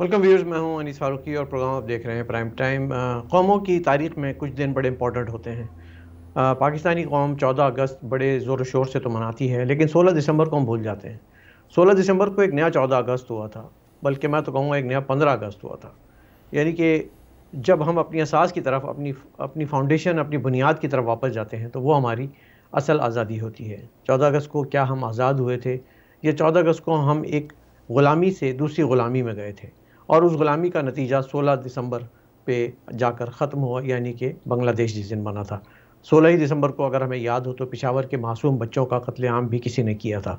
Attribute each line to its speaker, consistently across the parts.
Speaker 1: Welcome viewers मैं हूं अनीस फारूकी और प्रोग्राम आप देख रहे हैं प्राइम टाइम कौमों की तारीख में कुछ दिन बड़े इंपॉर्टेंट होते हैं आ, पाकिस्तानी कौम 14 अगस्त बड़े ज़ोर शोर से तो मनाती है लेकिन 16 दिसंबर को हम भूल जाते हैं 16 दिसंबर को एक नया 14 अगस्त हुआ था बल्कि मैं तो कहूँगा एक नया पंद्रह अगस्त हुआ था यानी कि जब हम अपनी असास की तरफ अपनी अपनी फाउंडेशन अपनी बुनियाद की तरफ वापस जाते हैं तो वो हमारी असल आज़ादी होती है चौदह अगस्त को क्या हम आज़ाद हुए थे या चौदह अगस्त को हम एक ग़ुलामी से दूसरी ग़ुलामी में गए थे और उस ग़ुलामी का नतीजा 16 दिसंबर पे जाकर ख़त्म हुआ यानी कि बांग्लादेश जिस दिन बना था 16 ही दिसंबर को अगर हमें याद हो तो पिशावर के मासूम बच्चों का कत्लेआम भी किसी ने किया था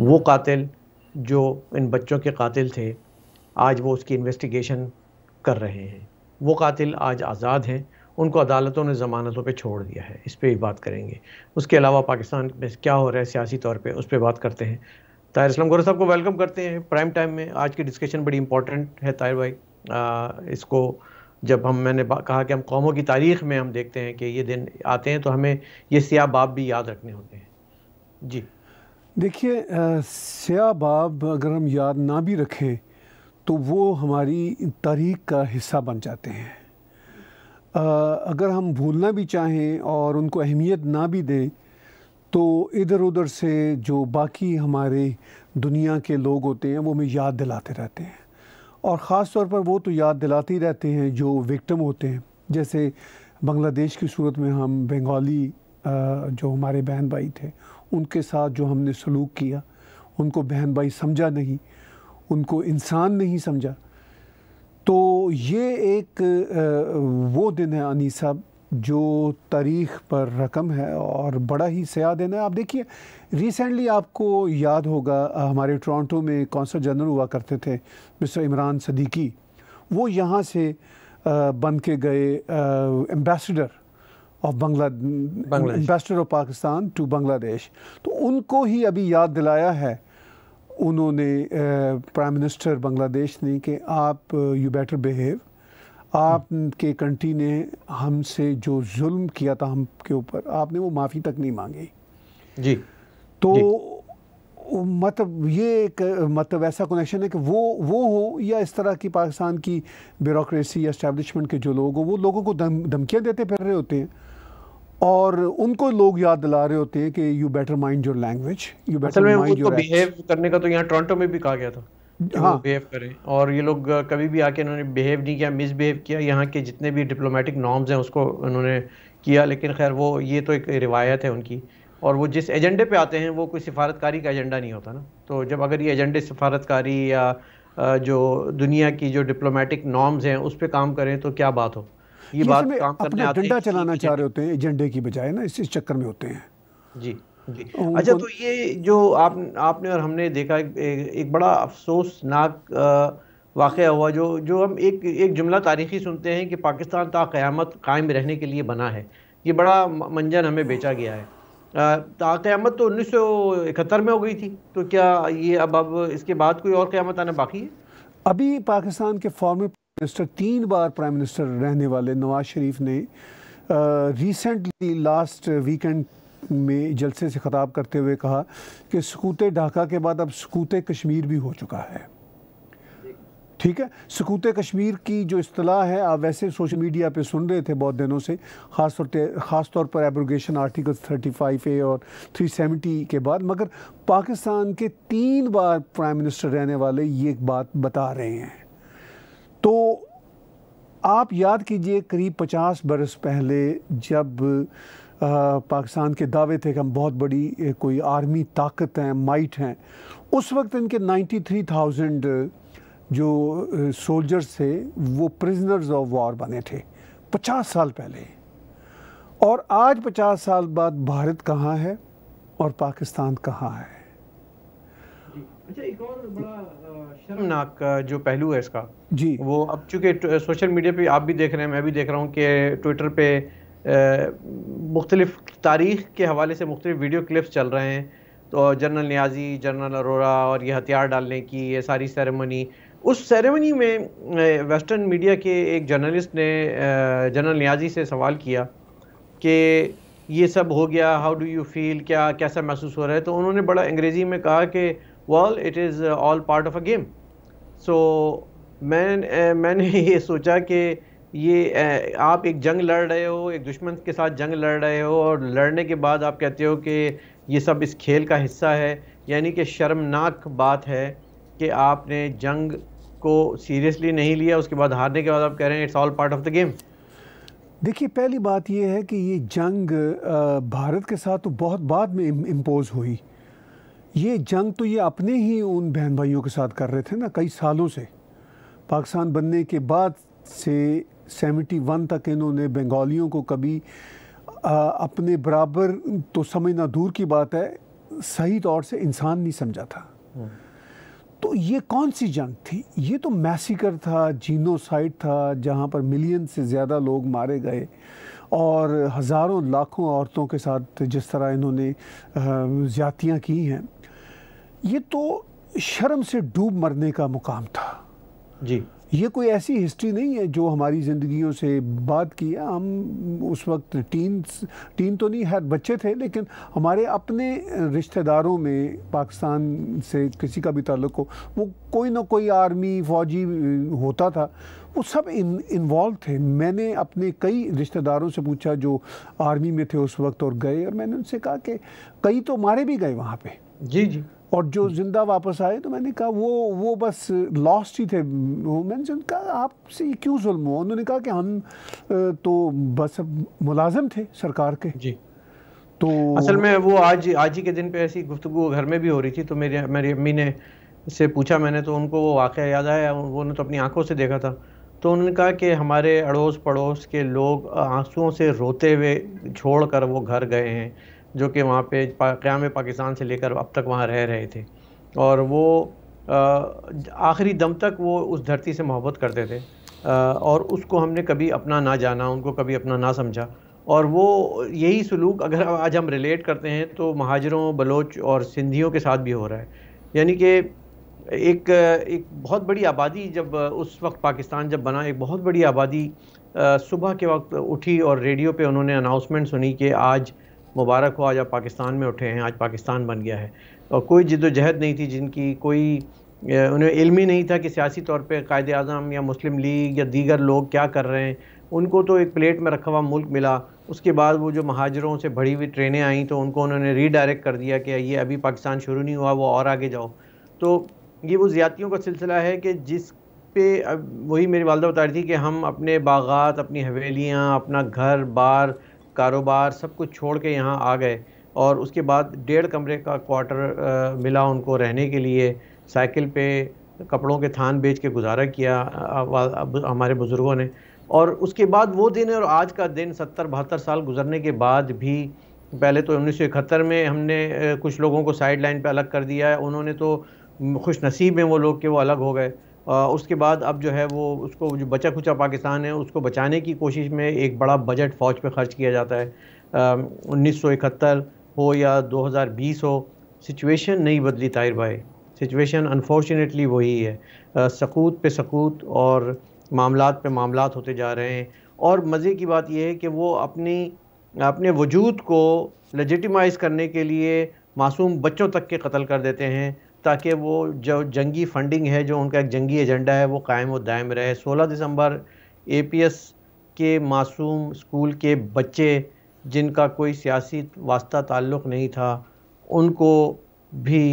Speaker 1: वो कातिल जो इन बच्चों के कातिल थे आज वो उसकी इन्वेस्टिगेशन कर रहे हैं वो कातिल आज आज़ाद हैं उनको अदालतों ने ज़मानतों पे छोड़ दिया है इस पर भी बात करेंगे उसके अलावा पाकिस्तान में क्या हो रहा है सियासी तौर पे उस पर बात करते हैं ताहिर इस्लाम गौरव साहब को वेलकम करते हैं प्राइम टाइम में आज की डिस्कशन बड़ी इंपॉर्टेंट है ताहिर भाई आ, इसको जब हम मैंने कहा कि हम कौमों की तारीख में हम देखते हैं कि ये दिन आते हैं तो हमें ये सियाह बाब भी याद रखने होते हैं जी देखिए
Speaker 2: सिया बाब अगर हम याद ना भी रखें तो वो हमारी तारीख का हिस्सा बन जाते हैं अगर हम भूलना भी चाहें और उनको अहमियत ना भी दें तो इधर उधर से जो बाकी हमारे दुनिया के लोग होते हैं वो हमें याद दिलाते रहते हैं और ख़ास तौर पर वो तो याद दिलाते ही रहते हैं जो विक्टम होते हैं जैसे बांग्लादेश की सूरत में हम बंगाली जो हमारे बहन भाई थे उनके साथ जो हमने सलूक किया उनको बहन भाई समझा नहीं उनको इंसान नहीं समझा तो ये एक वो दिन है अनी साहब जो तारीख पर रकम है और बड़ा ही सयाह देना है आप देखिए रिसेंटली आपको याद होगा हमारे टोरंटो में कौंसल जनरल हुआ करते थे मिस्टर इमरान सदीकी वो यहाँ से बन के गए ambassador of Bangla ambassador of Pakistan to Bangladesh तो उनको ही अभी याद दिलाया है उन्होंने प्राइम मिनिस्टर बांग्लादेश ने कि आप यू बेटर बिहेव आपके कंट्री ने हमसे जो जुल्म किया था हम के ऊपर आपने वो माफ़ी तक नहीं मांगी जी तो जी। मतलब ये एक मतलब ऐसा कनेक्शन है कि वो वो हो या इस तरह की पाकिस्तान की ब्यूरोसी या इस्टेबलिशमेंट के जो लोग हों वो लोगों को धम दम, धमकियाँ देते फिर रहे होते हैं और उनको लोग याद दिला रहे होते हैं कि you better mind your language you better mind your behave
Speaker 1: करने का तो यहाँ टोरंटो में भी कहा गया था तो हाँ बिहेव करें और ये लोग कभी भी आके इन्होंने बिहेव नहीं किया मिसबिहेव किया यहाँ के जितने भी डिप्लोमेटिक नॉर्म्स हैं उसको उन्होंने किया लेकिन खैर वो ये तो एक रिवायत है उनकी और वो जिस एजेंडे पे आते हैं वो कोई सिफारतकारी का एजेंडा नहीं होता ना तो जब अगर ये एजेंडे सिफारतकारी या जो दुनिया की जो डिप्लोमेटिक नॉर्म्स हैं उस पर काम करें तो क्या बात हो ये बात काम करने
Speaker 2: चलाना चाह रहे होते हैं एजेंडे की बजाय ना इस चक्कर में होते हैं जी अच्छा तो
Speaker 1: ये जो आप आपने और हमने देखा एक, एक बड़ा अफसोसनाक वाक़ हुआ जो जो हम एक एक जुमला तारीखी सुनते हैं कि पाकिस्तान ता क़्यामत कायम रहने के लिए बना है ये बड़ा मंजन हमें बेचा गया है क़्यामत तो उन्नीस सौ इकहत्तर में हो गई थी तो क्या ये अब अब इसके बाद कोई और क़्यामत आना बाकी है
Speaker 2: अभी पाकिस्तान के फॉर्मर मिनिस्टर तीन बार प्राइम मिनिस्टर रहने वाले नवाज शरीफ ने रिसेंटली लास्ट वीकेंड में जलसे से ख़ताब करते हुए कहा कि सकूत ढाका के बाद अब सकूत कश्मीर भी हो चुका है ठीक है सकूत कश्मीर की जो अतलाह है आप वैसे सोशल मीडिया पे सुन रहे थे बहुत दिनों से खास तौर ख़ास तौर पर एब्रोगेशन आर्टिकल 35 ए और 370 के बाद मगर पाकिस्तान के तीन बार प्राइम मिनिस्टर रहने वाले ये एक बात बता रहे हैं तो आप याद कीजिए करीब 50 बरस पहले जब पाकिस्तान के दावे थे कि हम बहुत बड़ी कोई आर्मी ताकत हैं माइट हैं उस वक्त इनके 93,000 जो सोल्जर्स थे वो प्रिजनर्स ऑफ वॉर बने थे 50 साल पहले और आज 50 साल बाद भारत कहाँ है और पाकिस्तान कहाँ है
Speaker 1: अच्छा एक और बड़ा शर्मनाक जो पहलू है इसका जी वो अब चूंकि सोशल मीडिया पे आप भी देख रहे हैं मैं भी देख रहा हूँ कि ट्विटर पे मुख्तलिफ तारीख के हवाले से मुख्तलिफ वीडियो क्लिप्स चल रहे हैं तो जनरल न्याजी जनरल अरोरा और ये हथियार डालने की ये सारी सेरेमनी उस सेरेमनी में वेस्टर्न मीडिया के एक जर्नलिस्ट ने जनरल न्याजी से सवाल किया कि ये सब हो गया हाउ डू यू फील क्या कैसा महसूस हो रहा है तो उन्होंने बड़ा अंग्रेज़ी में कहा कि well it is all part of a game so मैं मैंने ये सोचा कि ये आप एक जंग लड़ रहे हो एक दुश्मन के साथ जंग लड़ रहे हो और लड़ने के बाद आप कहते हो कि ये सब इस खेल का हिस्सा है यानी कि शर्मनाक बात है कि आपने जंग को सीरियसली नहीं लिया उसके बाद हारने के बाद आप कह रहे हैं it's all part of the game
Speaker 2: देखिए पहली बात यह है कि ये जंग भारत के साथ तो बहुत बाद में इम्पोज़ हुई ये जंग तो ये अपने ही उन बहन भाइयों के साथ कर रहे थे ना कई सालों से पाकिस्तान बनने के बाद से वन तक इन्होंने बंगालियों को कभी आ, अपने बराबर तो समझना दूर की बात है सही तौर से इंसान नहीं समझा था हम्म। तो ये कौन सी जंग थी ये तो मैसिकर था जीनोसाइड था जहाँ पर मिलियन से ज़्यादा लोग मारे गए और हज़ारों लाखों औरतों के साथ जिस तरह इन्होंने ज़्यादतियाँ की हैं ये तो शर्म से डूब मरने का मुकाम था जी ये कोई ऐसी हिस्ट्री नहीं है जो हमारी ज़िंदगियों से बात की है हम उस वक्त टीन टीन तो नहीं हर बच्चे थे लेकिन हमारे अपने रिश्तेदारों में पाकिस्तान से किसी का भी ताल्लुक हो वो कोई ना कोई आर्मी फ़ौजी होता था वो सब इन इन्वॉल्व थे मैंने अपने कई रिश्तेदारों से पूछा जो आर्मी में थे उस वक्त और गए और मैंने उनसे कहा कि कई तो मारे भी गए वहाँ पे जी जी और जो जिंदा वापस आए तो मैंने कहा वो वो बस लॉस्ट ही थे मैंने कहा आपसे क्यों जुल्म हुआ उन्होंने कहा कि हम तो बस मुलाजम थे सरकार के जी तो असल में
Speaker 1: वो आज आज ही के दिन पे ऐसी गुफ्तु घर में भी हो रही थी तो मेरी मेरी अम्मी ने से पूछा मैंने तो उनको वो वाक़ याद आया उन्होंने तो अपनी आंखों से देखा था तो उन्होंने कहा कि हमारे अड़ोस पड़ोस के लोग आंसुओं से रोते हुए छोड़ वो घर गए हैं जो कि वहाँ पे क़्याम पाकिस्तान से लेकर अब तक वहाँ रह रहे थे और वो आखिरी दम तक वो उस धरती से मोहब्बत करते थे और उसको हमने कभी अपना ना जाना उनको कभी अपना ना समझा और वो यही सलूक अगर आज हम रिलेट करते हैं तो महाजरों बलोच और सिंधियों के साथ भी हो रहा है यानी कि एक एक बहुत बड़ी आबादी जब उस वक्त पाकिस्तान जब बना एक बहुत बड़ी आबादी सुबह के वक्त उठी और रेडियो पे उन्होंने अनाउंसमेंट सुनी कि आज मुबारक हो आज आप पाकिस्तान में उठे हैं आज पाकिस्तान बन गया है और कोई जद्दोजहद नहीं थी जिनकी कोई उन्हें इल्मी ही नहीं था कि सियासी तौर पर कायद अजम या मुस्लिम लीग या दीगर लोग क्या कर रहे हैं उनको तो एक प्लेट में रखा हुआ मुल्क मिला उसके बाद वो जो महाजरों से भरी हुई ट्रेनें आईं तो उनको उन्होंने रीडायरेक्ट कर दिया कि ये अभी पाकिस्तान शुरू नहीं हुआ वो और आगे जाओ तो ये वो ज़्यादतियों का सिलसिला है कि जिस पे अब वही मेरी वालदा बता रही थी कि हम अपने बागात अपनी हवेलियाँ अपना घर बार कारोबार सब कुछ छोड़ के यहाँ आ गए और उसके बाद डेढ़ कमरे का क्वार्टर मिला उनको रहने के लिए साइकिल पे कपड़ों के थान बेच के गुजारा किया हमारे बुज़ुर्गों ने और उसके बाद वो दिन और आज का दिन सत्तर बहत्तर साल गुजरने के बाद भी पहले तो उन्नीस में हमने कुछ लोगों को साइड लाइन पर अलग कर दिया है उन्होंने तो खुश नसीब हैं वो लोग के वो अलग हो गए उसके बाद अब जो है वो उसको जो बचा खुचा पाकिस्तान है उसको बचाने की कोशिश में एक बड़ा बजट फ़ौज पे खर्च किया जाता है उन्नीस सौ इकहत्तर हो या 2020 हो सिचुएशन नहीं बदली ताहिर भाई सिचुएशन अनफॉर्चुनेटली वही है सकूत पे सकूत और मामला पे मामला होते जा रहे हैं और मज़े की बात यह है कि वो अपनी अपने वजूद को लजिटिमाइज़ करने के लिए मासूम बच्चों तक के कत्ल कर देते हैं ताकि वो जो जंगी फंडिंग है जो उनका एक जंगी एजेंडा है वो कायम व दायम रहे 16 दिसंबर एपीएस के मासूम स्कूल के बच्चे जिनका कोई सियासी वास्ता ताल्लुक़ नहीं था उनको भी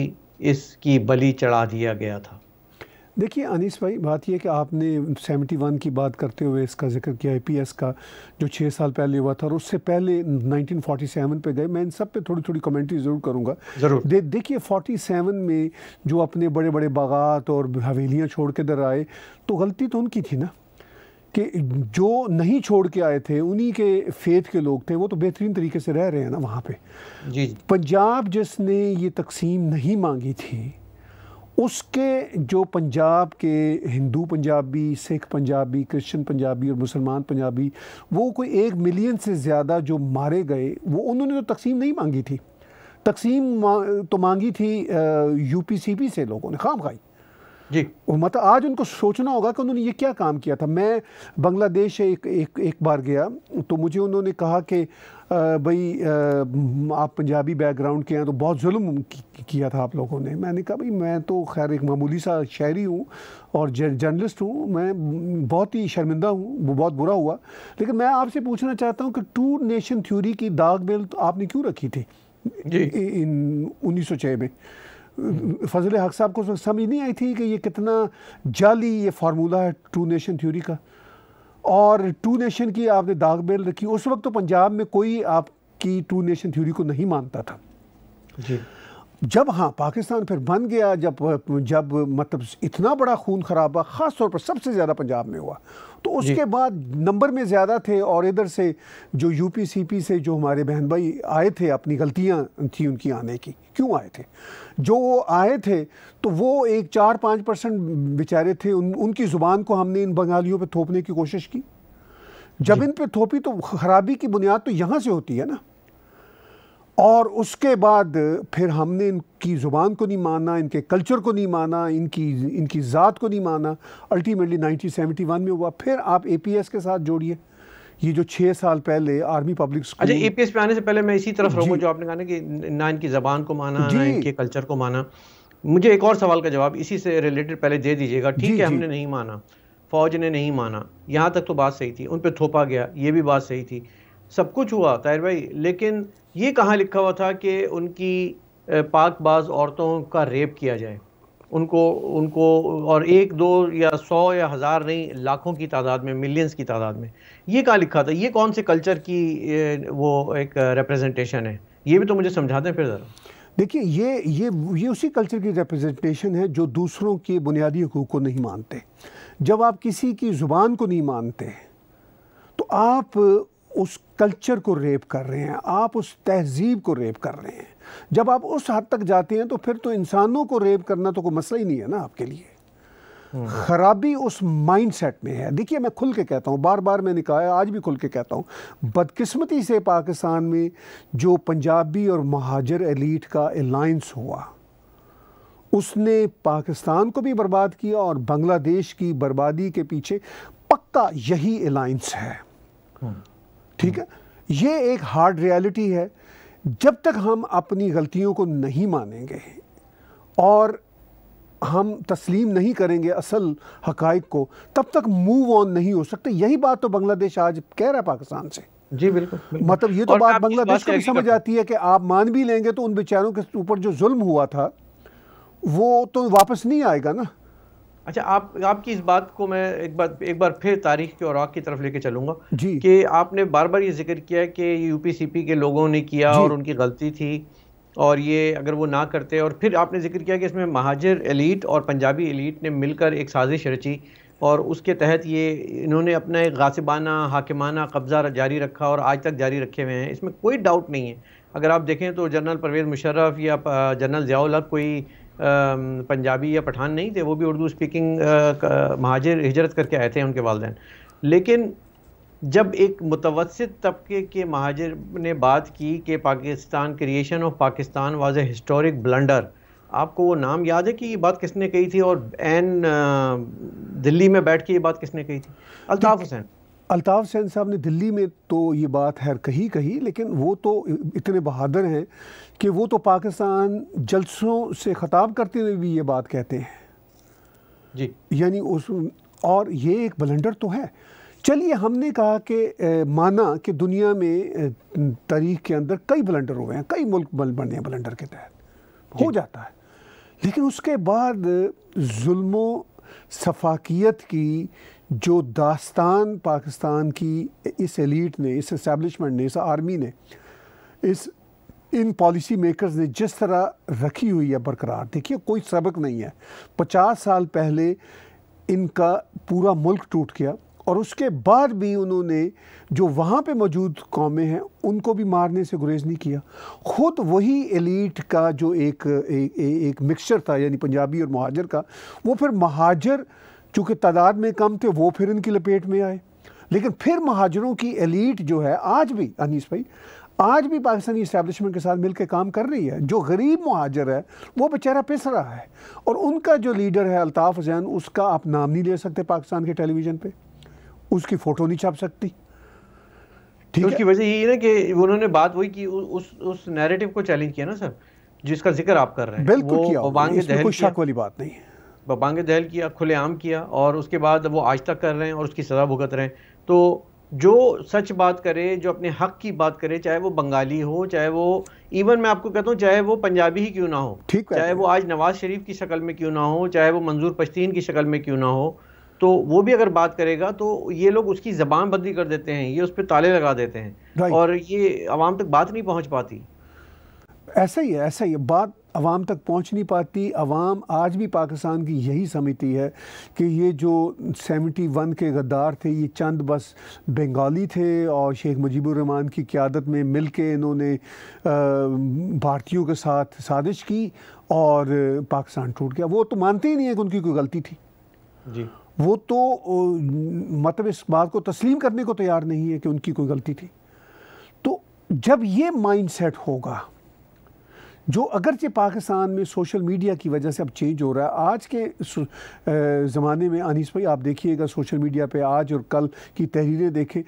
Speaker 1: इसकी बली चढ़ा दिया गया था
Speaker 2: देखिए अनिस भाई बात यह कि आपने 71 की बात करते हुए इसका जिक्र किया एस का जो छः साल पहले हुआ था और उससे पहले 1947 पे गए मैं इन सब पे थोड़ी थोड़ी कमेंट्री ज़रूर करूँगा ज़रूर दे, देखिए 47 में जो अपने बड़े बड़े बागात और हवेलियाँ छोड़ के दर आए तो गलती तो उनकी थी ना कि जो नहीं छोड़ के आए थे उन्हीं के फेथ के लोग थे वो तो बेहतरीन तरीके से रह रहे हैं ना वहाँ पर पंजाब जिसने ये तकसीम नहीं मांगी थी उसके जो पंजाब के हिंदू पंजाबी सिख पंजाबी क्रिश्चियन पंजाबी और मुसलमान पंजाबी वो कोई एक मिलियन से ज़्यादा जो मारे गए वो उन्होंने तो तकसीम नहीं मांगी थी तकसीम तो मांगी थी यू पी सी पी से लोगों ने खाम खाई जी मतलब आज उनको सोचना होगा कि उन्होंने ये क्या काम किया था मैं बांग्लादेश एक, एक एक बार गया तो मुझे उन्होंने कहा कि भाई आप पंजाबी बैकग्राउंड के हैं तो बहुत जुल्म किया था आप लोगों ने मैंने कहा भाई मैं तो खैर एक मामूली सा शायरी हूँ और जर्नलिस्ट हूँ मैं बहुत ही शर्मिंदा हूँ वो बहुत बुरा हुआ लेकिन मैं आपसे पूछना चाहता हूँ कि टू नेशन थ्योरी की दाग बेल तो आपने क्यों रखी थी इन उन्नीस सौ छः में फजल हक साहब को समझ नहीं आई थी कि ये कितना जाली ये फार्मूला है टू नेशन थ्योरी का और टू नेशन की आपने दाग बेल रखी उस वक्त तो पंजाब में कोई आपकी टू नेशन थ्योरी को नहीं मानता था जी जब हाँ पाकिस्तान फिर बन गया जब जब मतलब इतना बड़ा खून खराबा ख़ास तौर पर सबसे ज़्यादा पंजाब में हुआ तो उसके बाद नंबर में ज़्यादा थे और इधर से जो यूपीसीपी से जो हमारे बहन भाई आए थे अपनी गलतियाँ थी उनकी आने की क्यों आए थे जो वो आए थे तो वो एक चार पाँच परसेंट बेचारे थे उन, उनकी ज़ुबान को हमने इन बंगालियों पे थोपने की कोशिश की जब इन पे थोपी तो खराबी की बुनियाद तो यहाँ से होती है ना और उसके बाद फिर हमने इनकी ज़ुबान को नहीं माना इनके कल्चर को नहीं माना इनकी इनकी ज़ात को नहीं माना अल्टीमेटली 1971 में हुआ फिर आप एपीएस के साथ जोड़िए ये जो छः साल पहले आर्मी पब्लिक स्कूल अच्छा
Speaker 1: एपीएस पे आने से पहले मैं इसी तरफ रहूँगा जो आपने कहा ना कि ना इनकी ज़बान को माना ना इनके कल्चर को माना मुझे एक और सवाल का जवाब इसी से रिलेटेड पहले दे दीजिएगा ठीक है हमने नहीं माना फौज ने नहीं माना यहाँ तक तो बात सही थी उन पर थोपा गया ये भी बात सही थी सब कुछ हुआ ताहिर भाई लेकिन ये कहाँ लिखा हुआ था कि उनकी पाक बाज औरतों का रेप किया जाए उनको उनको और एक दो या सौ या हज़ार नहीं लाखों की तादाद में मिलियंस की तादाद में ये कहाँ लिखा था ये कौन से कल्चर की वो एक रिप्रेजेंटेशन uh, है ये भी तो मुझे समझा दें फिर ज़रा
Speaker 2: देखिए ये ये ये उसी कल्चर की रिप्रेजेंटेशन है जो दूसरों के बुनियादी हकूक़ को नहीं मानते जब आप किसी की ज़ुबान को नहीं मानते तो आप उस कल्चर को रेप कर रहे हैं आप उस तहजीब को रेप कर रहे हैं जब आप उस हद तक जाते हैं तो फिर तो इंसानों को रेप करना तो कोई मसला ही नहीं है ना आपके लिए हम्म। खराबी उस माइंडसेट में है देखिए मैं खुल के कहता हूँ बार बार मैंने कहा है आज भी खुल के कहता हूँ बदकिस्मती से पाकिस्तान में जो पंजाबी और महाजर एलीट का अलाइंस हुआ उसने पाकिस्तान को भी बर्बाद किया और बांग्लादेश की बर्बादी के पीछे पक्का यही अलाइंस है हम्म। ठीक है ये एक हार्ड रियलिटी है जब तक हम अपनी गलतियों को नहीं मानेंगे और हम तस्लीम नहीं करेंगे असल हकाइक को तब तक मूव ऑन नहीं हो सकते यही बात तो बांग्लादेश आज कह रहा है पाकिस्तान से जी बिल्कुल, बिल्कुल। मतलब ये तो बात बांग्लादेश को भी समझ आती है कि आप मान भी लेंगे तो उन बेचारों के ऊपर जो जुल्म हुआ था वो तो वापस नहीं आएगा ना
Speaker 1: अच्छा आप आपकी इस बात को मैं एक बार एक बार फिर तारीख के और आग की तरफ लेके चलूंगा जी कि आपने बार बार ये जिक्र किया कि यूपीसीपी के लोगों ने किया और उनकी गलती थी और ये अगर वो ना करते और फिर आपने जिक्र किया कि इसमें महाजिर एलीट और पंजाबी एलीट ने मिलकर एक साजिश रची और उसके तहत ये इन्होंने अपना एक गासिबाना हाकिमाना कब्ज़ा जारी रखा और आज तक जारी रखे हुए हैं इसमें कोई डाउट नहीं है अगर आप देखें तो जनरल परवेज़ मुशर्रफ या जनरल ज़ियाउल हक कोई पंजाबी या पठान नहीं थे वो भी उर्दू स्पीकिंग महाजिर हिजरत करके आए थे उनके वालदे लेकिन जब एक मुतवसत तबके के महाजर ने बात की कि Pakistan creation of Pakistan was a historic blunder आपको वो नाम याद है कि ये बात किसने कही थी और एन दिल्ली में बैठ के ये बात किसने कही थी अल्ताफ़ हुसैन
Speaker 2: अल्ताफ़ हुसैन साहब ने दिल्ली में तो ये बात है कही कही लेकिन वो तो इतने बहादुर हैं कि वो तो पाकिस्तान जलसों से ख़ताब करते हुए भी ये बात कहते हैं जी यानी उस और ये एक बलंडर तो है चलिए हमने कहा कि माना कि दुनिया में तारीख के अंदर कई ब्लंडर हुए हैं कई मुल्क बने हैं ब्लंडर के तहत हो जाता है लेकिन उसके बाद जुल्म सफाकियत की जो दास्तान पाकिस्तान की इस एलीट ने इस इस्टेबलिशमेंट ने इस आर्मी ने इस इन पॉलिसी मेकर्स ने जिस तरह रखी हुई है बरकरार देखिए कोई सबक नहीं है पचास साल पहले इनका पूरा मुल्क टूट गया और उसके बाद भी उन्होंने जो वहाँ पे मौजूद कौमें हैं उनको भी मारने से गुरेज नहीं किया ख़ुद वही एलीट का जो एक एक, एक मिक्सचर था यानी पंजाबी और महाजर का वो फिर महाजर चूँकि तादाद में कम थे वो फिर इनकी लपेट में आए लेकिन फिर महाजरों की एलीट जो है आज भी अनीस भाई आज भी पाकिस्तानी इस्टेबलिशमेंट के साथ मिलकर काम कर रही है जो गरीब महाजर है वो बेचारा पिस रहा है और उनका जो लीडर है अल्ताफ़ हुसैन उसका आप नाम नहीं ले सकते पाकिस्तान के टेलीविज़न पर उसकी फ़ोटो नहीं छाप सकती
Speaker 1: ठीक उसकी वजह यही है ना कि उन्होंने बात वही की उस उस नैरेटिव को चैलेंज किया ना सर जिसका जिक्र आप कर रहे हैं बिल्कुल किया इसमें कोई शक
Speaker 2: वाली बात नहीं है
Speaker 1: बबांग दहल किया खुलेआम किया और उसके बाद वो आज तक कर रहे हैं और उसकी सज़ा भुगत रहे हैं तो जो सच बात करे जो अपने हक की बात करे चाहे वो बंगाली हो चाहे वो इवन मैं आपको कहता हूँ चाहे वो पंजाबी ही क्यों ना हो ठीक चाहे वो आज नवाज शरीफ की शक्ल में क्यों ना हो चाहे वो मंजूर पश्तीन की शक्ल में क्यों ना हो तो वो भी अगर बात करेगा तो ये लोग उसकी जबान बंदी कर देते हैं ये उस पर ताले लगा देते हैं और ये आवाम तक बात नहीं पहुँच पाती
Speaker 2: ऐसा ही है ऐसा ही है बात आवाम तक पहुंच नहीं पाती आवाम आज भी पाकिस्तान की यही समिती है कि ये जो 71 के गद्दार थे ये चंद बस बंगाली थे और शेख रहमान की क्यादत में मिल के इन्होंने भारतीयों के साथ साजिश की और पाकिस्तान टूट गया वो तो मानते ही नहीं है कि उनकी कोई गलती थी जी वो तो मतलब इस बात को तस्लीम करने को तैयार नहीं है कि उनकी कोई गलती थी तो जब ये माइंडसेट होगा जो अगरचे पाकिस्तान में सोशल मीडिया की वजह से अब चेंज हो रहा है आज के ज़माने में अनिस भाई आप देखिएगा सोशल मीडिया पे आज और कल की तहरीरें देखें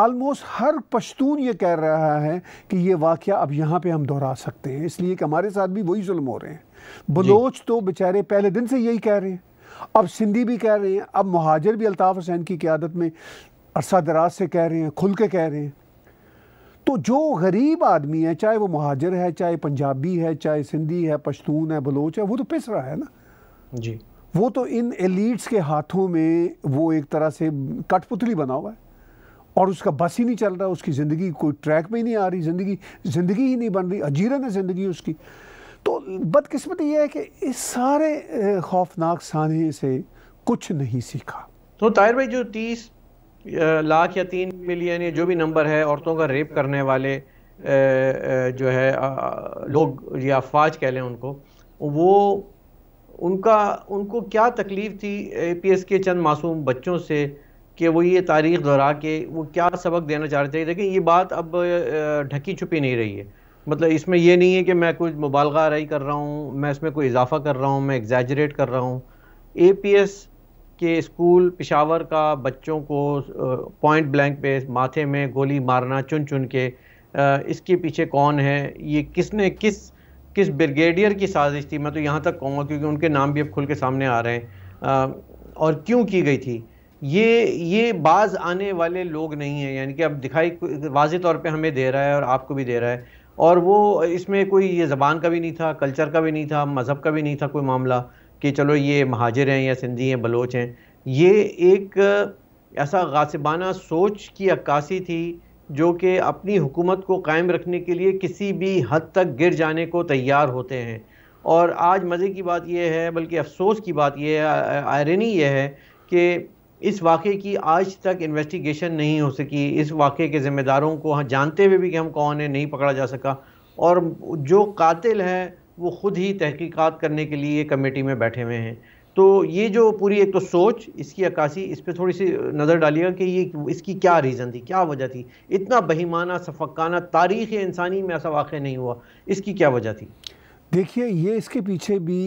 Speaker 2: आलमोस्ट हर पश्तून ये कह रहा है कि ये वाक़ अब यहाँ पे हम दोहरा सकते हैं इसलिए कि हमारे साथ भी वही जुल्म हो रहे हैं बलोच तो बेचारे पहले दिन से यही कह रहे हैं अब सिंधी भी कह रहे हैं अब महाजर भी अल्ताफ़ हुसैन की क्यादत में अरसा दराज से कह रहे हैं खुल के कह रहे हैं तो जो गरीब आदमी है चाहे वो महाजर है चाहे पंजाबी है चाहे सिंधी है पश्तून है बलोच है वो तो पिस रहा है ना जी वो तो इन एलिट्स के हाथों में वो एक तरह से कठपुतली बना हुआ है और उसका बस ही नहीं चल रहा उसकी ज़िंदगी कोई ट्रैक में ही नहीं आ रही ज़िंदगी ज़िंदगी ही नहीं बन रही अजीरन है ज़िंदगी उसकी तो बदकिस्मती यह है कि इस सारे खौफनाक सानी से कुछ नहीं सीखा
Speaker 1: तो ताहिर भाई जो तीस लाख या तीन मिलियन या जो भी नंबर है औरतों का रेप करने वाले जो है लोग या अफवाज कह लें उनको वो उनका उनको क्या तकलीफ़ थी पी एस के चंद मासूम बच्चों से कि वो ये तारीख दोहरा के वो क्या सबक देना चाह रहे थे लेकिन ये बात अब ढकी छुपी नहीं रही है मतलब इसमें यह नहीं है कि मैं कुछ मुबालगा आरई कर रहा हूँ मैं इसमें कोई इजाफा कर रहा हूँ मैं एग्जैजरेट कर रहा हूँ ए पी एस के स्कूल पिशावर का बच्चों को पॉइंट ब्लैंक पे माथे में गोली मारना चुन चुन के इसके पीछे कौन है ये किसने किस किस ब्रिगेडियर की साजिश थी मैं तो यहाँ तक कहूँगा क्योंकि उनके नाम भी अब खुल के सामने आ रहे हैं और क्यों की गई थी ये ये बाज आने वाले लोग नहीं हैं यानी कि अब दिखाई वाजे तौर पे हमें दे रहा है और आपको भी दे रहा है और वो इसमें कोई ये ज़बान का भी नहीं था कल्चर का भी नहीं था मज़हब का भी नहीं था कोई मामला कि चलो ये महाजिर हैं या सिंधी हैं बलोच हैं ये एक ऐसा गासिबाना सोच की अक्कासी थी जो कि अपनी हुकूमत को कायम रखने के लिए किसी भी हद तक गिर जाने को तैयार होते हैं और आज मज़े की बात यह है बल्कि अफसोस की बात यह है आयरनी यह है कि इस वाक़े की आज तक इन्वेस्टिगेशन नहीं हो सकी इस वाक़े के ज़िम्मेदारों को हाँ जानते हुए भी कि हम कौन है नहीं पकड़ा जा सका और जो कातिल है वो ख़ुद ही तहकीकात करने के लिए कमेटी में बैठे हुए हैं तो ये जो पूरी एक तो सोच इसकी अक्सी इस पर थोड़ी सी नज़र डालिएगा कि ये इसकी क्या रीज़न थी क्या वजह थी इतना बहिमाना सफकाना तारीख़ इंसानी में ऐसा वाक़ नहीं हुआ इसकी क्या वजह थी
Speaker 2: देखिए ये इसके पीछे भी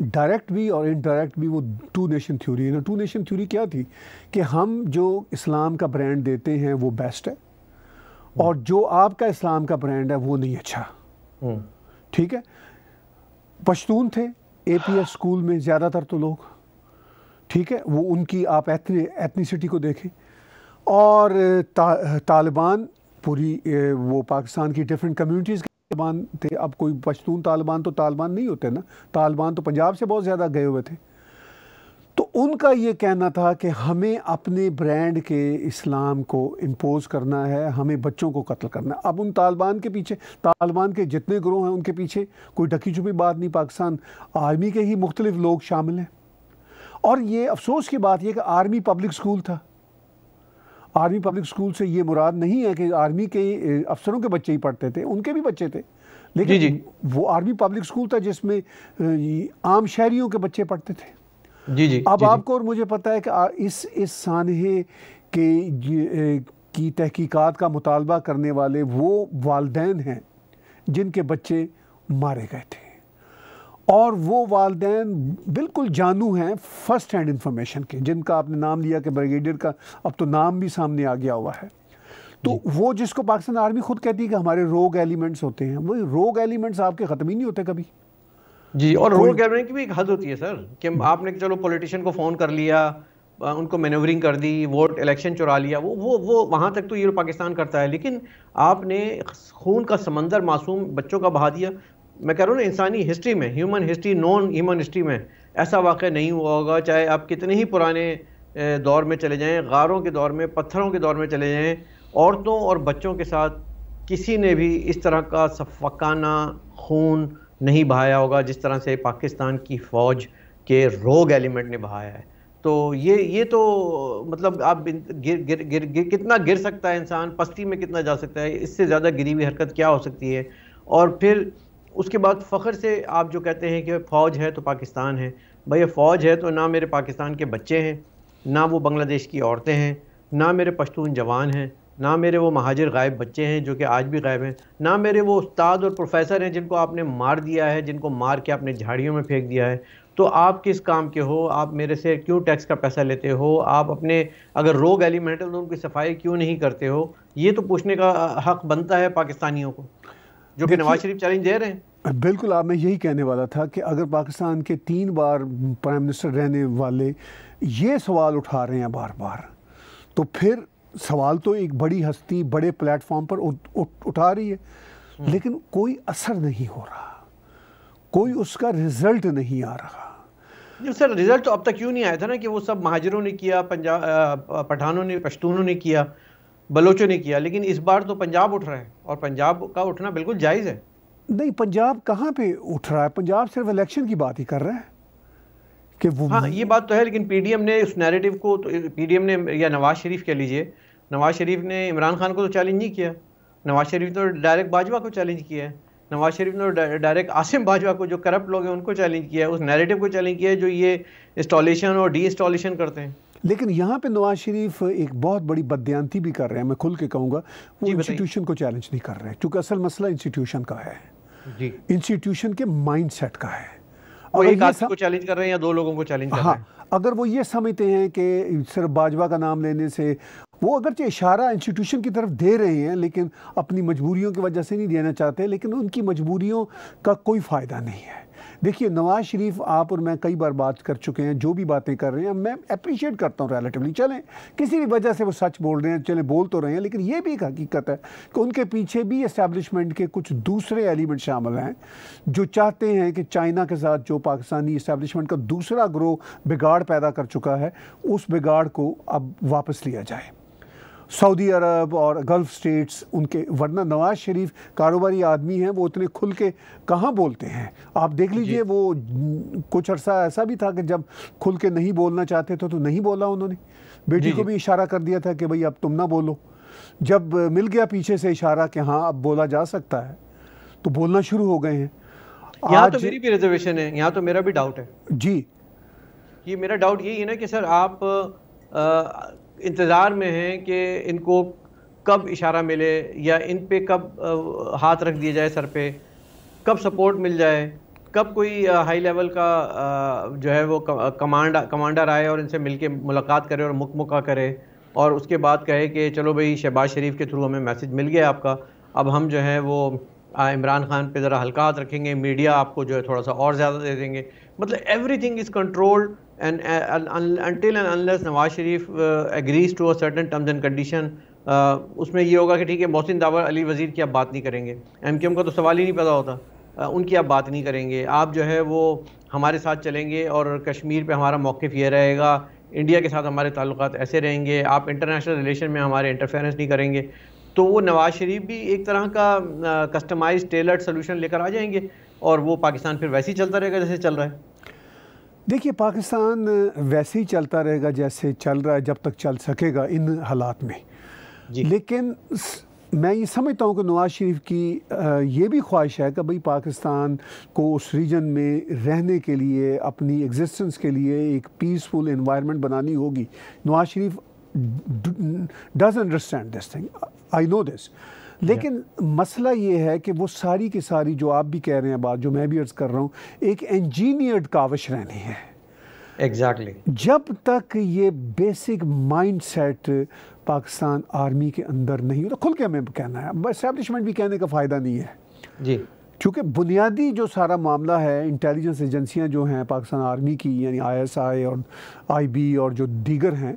Speaker 2: डायरेक्ट भी और इनडायरेक्ट भी वो टू नेशन थ्योरी है ना टू नेशन थ्योरी क्या थी कि हम जो इस्लाम का ब्रांड देते हैं वो बेस्ट है और जो आपका इस्लाम का ब्रांड है वो नहीं अच्छा हम्म। ठीक है पश्तून थे एस स्कूल में ज़्यादातर तो लोग ठीक है वो उनकी आप एथनी एथनीसिटी को देखें और ता, तालिबान पूरी वो पाकिस्तान की डिफरेंट कम्युनिटीज़ तालिबान थे अब कोई पश्तून तालिबान तो तालिबान नहीं होते ना तालिबान तो पंजाब से बहुत ज़्यादा गए हुए थे तो उनका ये कहना था कि हमें अपने ब्रांड के इस्लाम को इम्पोज करना है हमें बच्चों को कत्ल करना है अब उन तालिबान के पीछे तालिबान के जितने ग्रोह हैं उनके पीछे कोई ढकी छुपी बात नहीं पाकिस्तान आर्मी के ही मुख्तलिफ लोग शामिल हैं और ये अफसोस की बात यह कि आर्मी पब्लिक स्कूल था आर्मी पब्लिक स्कूल से ये मुराद नहीं है कि आर्मी के अफसरों के बच्चे ही पढ़ते थे उनके भी बच्चे थे लेकिन जी जी। वो आर्मी पब्लिक स्कूल था जिसमें आम शहरियों के बच्चे पढ़ते थे जी जी अब जी, आपको और मुझे पता है कि इस इस सानहे के की तहकीकात का मुतालबा करने वाले वो वालदेन हैं जिनके बच्चे मारे गए थे और वो वालदे बिल्कुल जानू हैं फ़र्स्ट हैंड इन्फॉर्मेशन के जिनका आपने नाम लिया कि ब्रिगेडियर का अब तो नाम भी सामने आ गया हुआ है तो वो जिसको पाकिस्तान आर्मी खुद कहती है कि हमारे रोग एलिमेंट्स होते हैं वही रोग एलिमेंट्स आपके ख़त्म ही नहीं होते कभी
Speaker 1: जी और रोल गैबरिंग की भी एक हद होती है सर कि हम्म। आपने चलो पॉलिटिशियन को फ़ोन कर लिया उनको मैनेवरिंग कर दी वोट इलेक्शन चुरा लिया वो वो वो वहाँ तक तो ये पाकिस्तान करता है लेकिन आपने खून का समंदर मासूम बच्चों का बहा दिया मैं कह रहा हूँ ना इंसानी हिस्ट्री में human history non human history में ऐसा वाक़ नहीं हुआ होगा चाहे आप कितने ही पुराने दौर में चले जाएँ गारों के दौर में पत्थरों के दौर में चले जाएँ औरतों और बच्चों के साथ किसी ने भी इस तरह का सफकाना खून नहीं बहाया होगा जिस तरह से पाकिस्तान की फ़ौज के रोग एलिमेंट ने बहाया है तो ये ये तो मतलब आप गिर गिर गिर, गिर कितना गिर सकता है इंसान पस्ती में कितना जा सकता है इससे ज़्यादा गिरी हुई हरकत क्या हो सकती है और फिर उसके बाद फ़ख्र से आप जो कहते हैं कि फ़ौज है तो पाकिस्तान है भैया फ़ौज है तो ना मेरे पाकिस्तान के बच्चे हैं ना वो बांग्लादेश की औरतें हैं ना मेरे पश्तून जवान हैं ना मेरे वो महाजिर गायब बच्चे हैं जो कि आज भी गायब हैं ना मेरे वो उस्ताद और प्रोफेसर हैं जिनको आपने मार दिया है जिनको मार के आपने झाड़ियों में फेंक दिया है तो आप किस काम के हो आप मेरे से क्यों टैक्स का पैसा लेते हो आप अपने अगर रोग एलिमेंट है तो उनकी सफाई क्यों नहीं करते हो ये तो पूछने का हक बनता है पाकिस्तानियों को जो कि नवाज शरीफ चैलेंज दे रहे
Speaker 2: हैं बिल्कुल आप मैं यही कहने वाला था कि अगर पाकिस्तान के तीन बार प्राइम मिनिस्टर रहने वाले ये सवाल उठा रहे हैं बार बार तो फिर सवाल तो एक बड़ी हस्ती बड़े प्लेटफॉर्म पर उठा रही है हम्म। लेकिन कोई असर नहीं हो रहा कोई उसका रिजल्ट नहीं आ रहा
Speaker 1: जी सर रिजल्ट तो अब तक क्यों नहीं आया था ना कि वो सब महाजरों ने किया पंजाब पठानों ने पश्तूनों ने किया बलोचों ने किया लेकिन इस बार तो पंजाब उठ रहा है और पंजाब का उठना बिल्कुल जायज़ है
Speaker 2: नहीं पंजाब कहाँ पे उठ रहा है पंजाब सिर्फ इलेक्शन की बात ही कर रहा है कि वो
Speaker 1: हाँ ये बात तो है लेकिन पीडीएम ने उस नैरेटिव को तो पीडीएम ने या नवाज शरीफ कह लीजिए नवाज शरीफ ने इमरान खान को तो चैलेंज नहीं किया नवाज शरीफ ने डायरेक्ट तो बाजवा को चैलेंज किया है नवाज शरीफ ने डायरेक्ट तो आसिम बाजवा को जो करप्ट लोग हैं उनको चैलेंज किया है उस नैरेटिव को चैलेंज किया है जो ये इंस्टॉलेशन और डी इंस्टॉलेशन करते हैं
Speaker 2: लेकिन यहाँ पे नवाज शरीफ एक बहुत बड़ी बदयांती भी कर रहे हैं मैं खुल के कहूँगा वो इंस्टीट्यूशन को चैलेंज नहीं कर रहे हैं क्योंकि असल मसला इंस्टीट्यूशन का है इंस्टीट्यूशन के सेट का है और एक आदमी
Speaker 1: को चैलेंज कर रहे हैं या दो लोगों को चैलेंज कर हाँ,
Speaker 2: रहे हैं अगर वो ये समझते हैं कि सिर्फ बाजवा का नाम लेने से वो अगरचे इशारा इंस्टीट्यूशन की तरफ दे रहे हैं लेकिन अपनी मजबूरियों की वजह से नहीं देना चाहते लेकिन उनकी मजबूरियों का कोई फ़ायदा नहीं है देखिए नवाज़ शरीफ आप और मैं कई बार बात कर चुके हैं जो भी बातें कर रहे हैं मैं अप्रिशिएट करता हूँ रिलेटिवली चलें किसी भी वजह से वो सच बोल रहे हैं चलें बोल तो रहे हैं लेकिन ये भी एक हकीकत है कि उनके पीछे भी इस्टेबलिशमेंट के कुछ दूसरे एलिमेंट शामिल हैं जो चाहते हैं कि चाइना के साथ जो पाकिस्तानी इस्टेबलिशमेंट का दूसरा ग्रोह बिगाड़ पैदा कर चुका है उस बिगाड़ को अब वापस लिया जाए सऊदी अरब और गल्फ़ स्टेट्स उनके वरना नवाज़ शरीफ कारोबारी आदमी हैं वो उतने खुल के कहाँ बोलते हैं आप देख लीजिए वो कुछ अरसा ऐसा भी था कि जब खुल के नहीं बोलना चाहते थे तो नहीं बोला उन्होंने बेटी को भी इशारा कर दिया था कि भाई अब तुम ना बोलो जब मिल गया पीछे से इशारा कि हाँ अब बोला जा सकता है तो बोलना शुरू हो गए हैं
Speaker 1: यहाँ तो मेरी भी रिजर्वेशन है यहाँ तो मेरा भी डाउट है जी ये मेरा डाउट यही है ना कि सर आप आ, इंतज़ार में हैं कि इनको कब इशारा मिले या इन पे कब हाथ रख दिया जाए सर पे कब सपोर्ट मिल जाए कब कोई हाई लेवल का जो है वो कमांड कमांडर आए और इनसे मिलके मुलाकात करे और मुक करे और उसके बाद कहे कि चलो भाई शहबाज शरीफ के थ्रू हमें मैसेज मिल गया आपका अब हम जो है वो इमरान खान पे ज़रा हल्का हाथ रखेंगे मीडिया आपको जो है थोड़ा सा और ज़्यादा दे देंगे मतलब everything is controlled and uh, until and unless Nawaz Sharif agrees to a certain terms and condition उसमें ये होगा कि ठीक है मोहसिन दावर अली वज़ीर की आप बात नहीं करेंगे एम एम का तो सवाल ही नहीं पैदा होता uh, उनकी आप बात नहीं करेंगे आप जो है वो हमारे साथ चलेंगे और कश्मीर पर हमारा मौक़ ये रहेगा इंडिया के साथ हमारे ताल्लुक ऐसे रहेंगे आप इंटरनेशनल रिलेशन में हमारे इंटरफेरेंस नहीं करेंगे तो वो नवाज शरीफ भी एक तरह का कस्टमाइज टेलर्ड सोल्यूशन लेकर आ जाएंगे और वो पाकिस्तान फिर वैसे ही चलता रहेगा जैसे चल रहा है
Speaker 2: देखिए पाकिस्तान वैसे ही चलता रहेगा जैसे चल रहा है जब तक चल सकेगा इन हालात में लेकिन मैं ये समझता हूँ कि नवाज़ शरीफ की ये भी ख्वाहिश है कि भाई पाकिस्तान को उस रीजन में रहने के लिए अपनी एग्जिस्टेंस के लिए एक पीसफुल इन्वायरमेंट बनानी होगी Nawaz Sharif does understand this thing I know this लेकिन मसला ये है कि वो सारी की सारी जो आप भी कह रहे हैं बात जो मैं भी अर्ज़ कर रहा हूँ एक इंजीनियर्ड काविश रहनी है एग्जैक्टली exactly. जब तक ये बेसिक माइंडसेट पाकिस्तान आर्मी के अंदर नहीं होता तो खुल के हमें कहना है इस्टेब्लिशमेंट भी कहने का फ़ायदा नहीं है जी क्योंकि बुनियादी जो सारा मामला है इंटेलिजेंस एजेंसियां जो हैं पाकिस्तान आर्मी की यानी आईएसआई और आईबी और जो दीगर हैं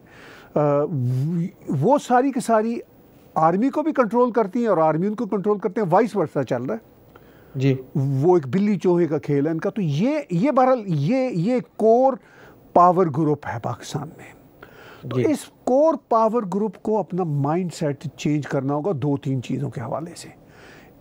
Speaker 2: वो सारी की सारी आर्मी को भी कंट्रोल करती हैं और आर्मी उनको कंट्रोल करते हैं वाइस वर्षा चल रहा है जी वो एक बिल्ली चूहे का खेल है इनका तो ये ये बहरहाल ये ये कोर पावर ग्रुप है पाकिस्तान में तो इस कोर पावर ग्रुप को अपना माइंड सेट चेंज करना होगा दो तीन चीज़ों के हवाले से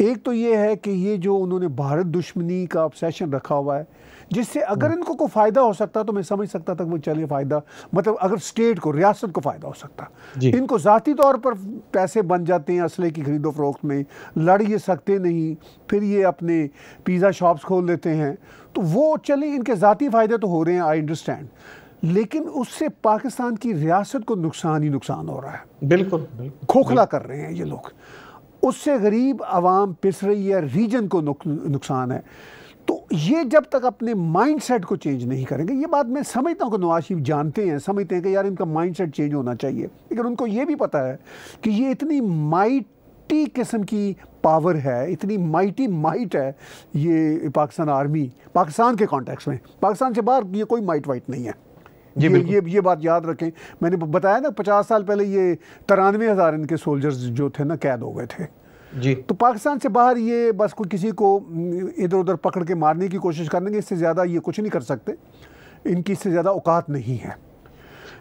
Speaker 2: एक तो ये है कि ये जो उन्होंने भारत दुश्मनी का ऑब्सेशन रखा हुआ है जिससे अगर हम्म। इनको कोई फ़ायदा हो सकता तो मैं समझ सकता था कि वो चले फ़ायदा मतलब अगर स्टेट को रियासत को फ़ायदा हो सकता इनको ज़ाती तौर पर पैसे बन जाते हैं असले की खरीदो फरोख्त में लड़ ये सकते नहीं फिर ये अपने पिज़्ज़ा शॉप्स खोल लेते हैं तो वो चले इनके ज़ाती फ़ायदे तो हो रहे हैं आई अंडरस्टैंड लेकिन उससे पाकिस्तान की रियासत को नुकसान ही नुकसान हो रहा है बिल्कुल खोखला कर रहे हैं ये लोग उससे गरीब आवाम पिस रही है रीजन को नुक, नुकसान है तो ये जब तक अपने माइंडसेट को चेंज नहीं करेंगे ये बात मैं समझता हूँ कि नवाज शरीफ जानते हैं समझते हैं कि यार इनका माइंडसेट चेंज होना चाहिए लेकिन उनको ये भी पता है कि ये इतनी माइट माइटी किस्म की पावर है इतनी माइटी माइट है ये पाकिस्तान आर्मी पाकिस्तान के कॉन्टेक्स्ट में पाकिस्तान से बाहर ये कोई माइट वाइट नहीं है ये ये ये बात याद रखें मैंने बताया ना पचास साल पहले ये तिरानवे हज़ार इनके सोल्जर्स जो थे ना कैद हो गए थे जी तो पाकिस्तान से बाहर ये बस कोई किसी को इधर उधर पकड़ के मारने की कोशिश करेंगे इससे ज़्यादा ये कुछ नहीं कर सकते इनकी इससे ज़्यादा औकात नहीं है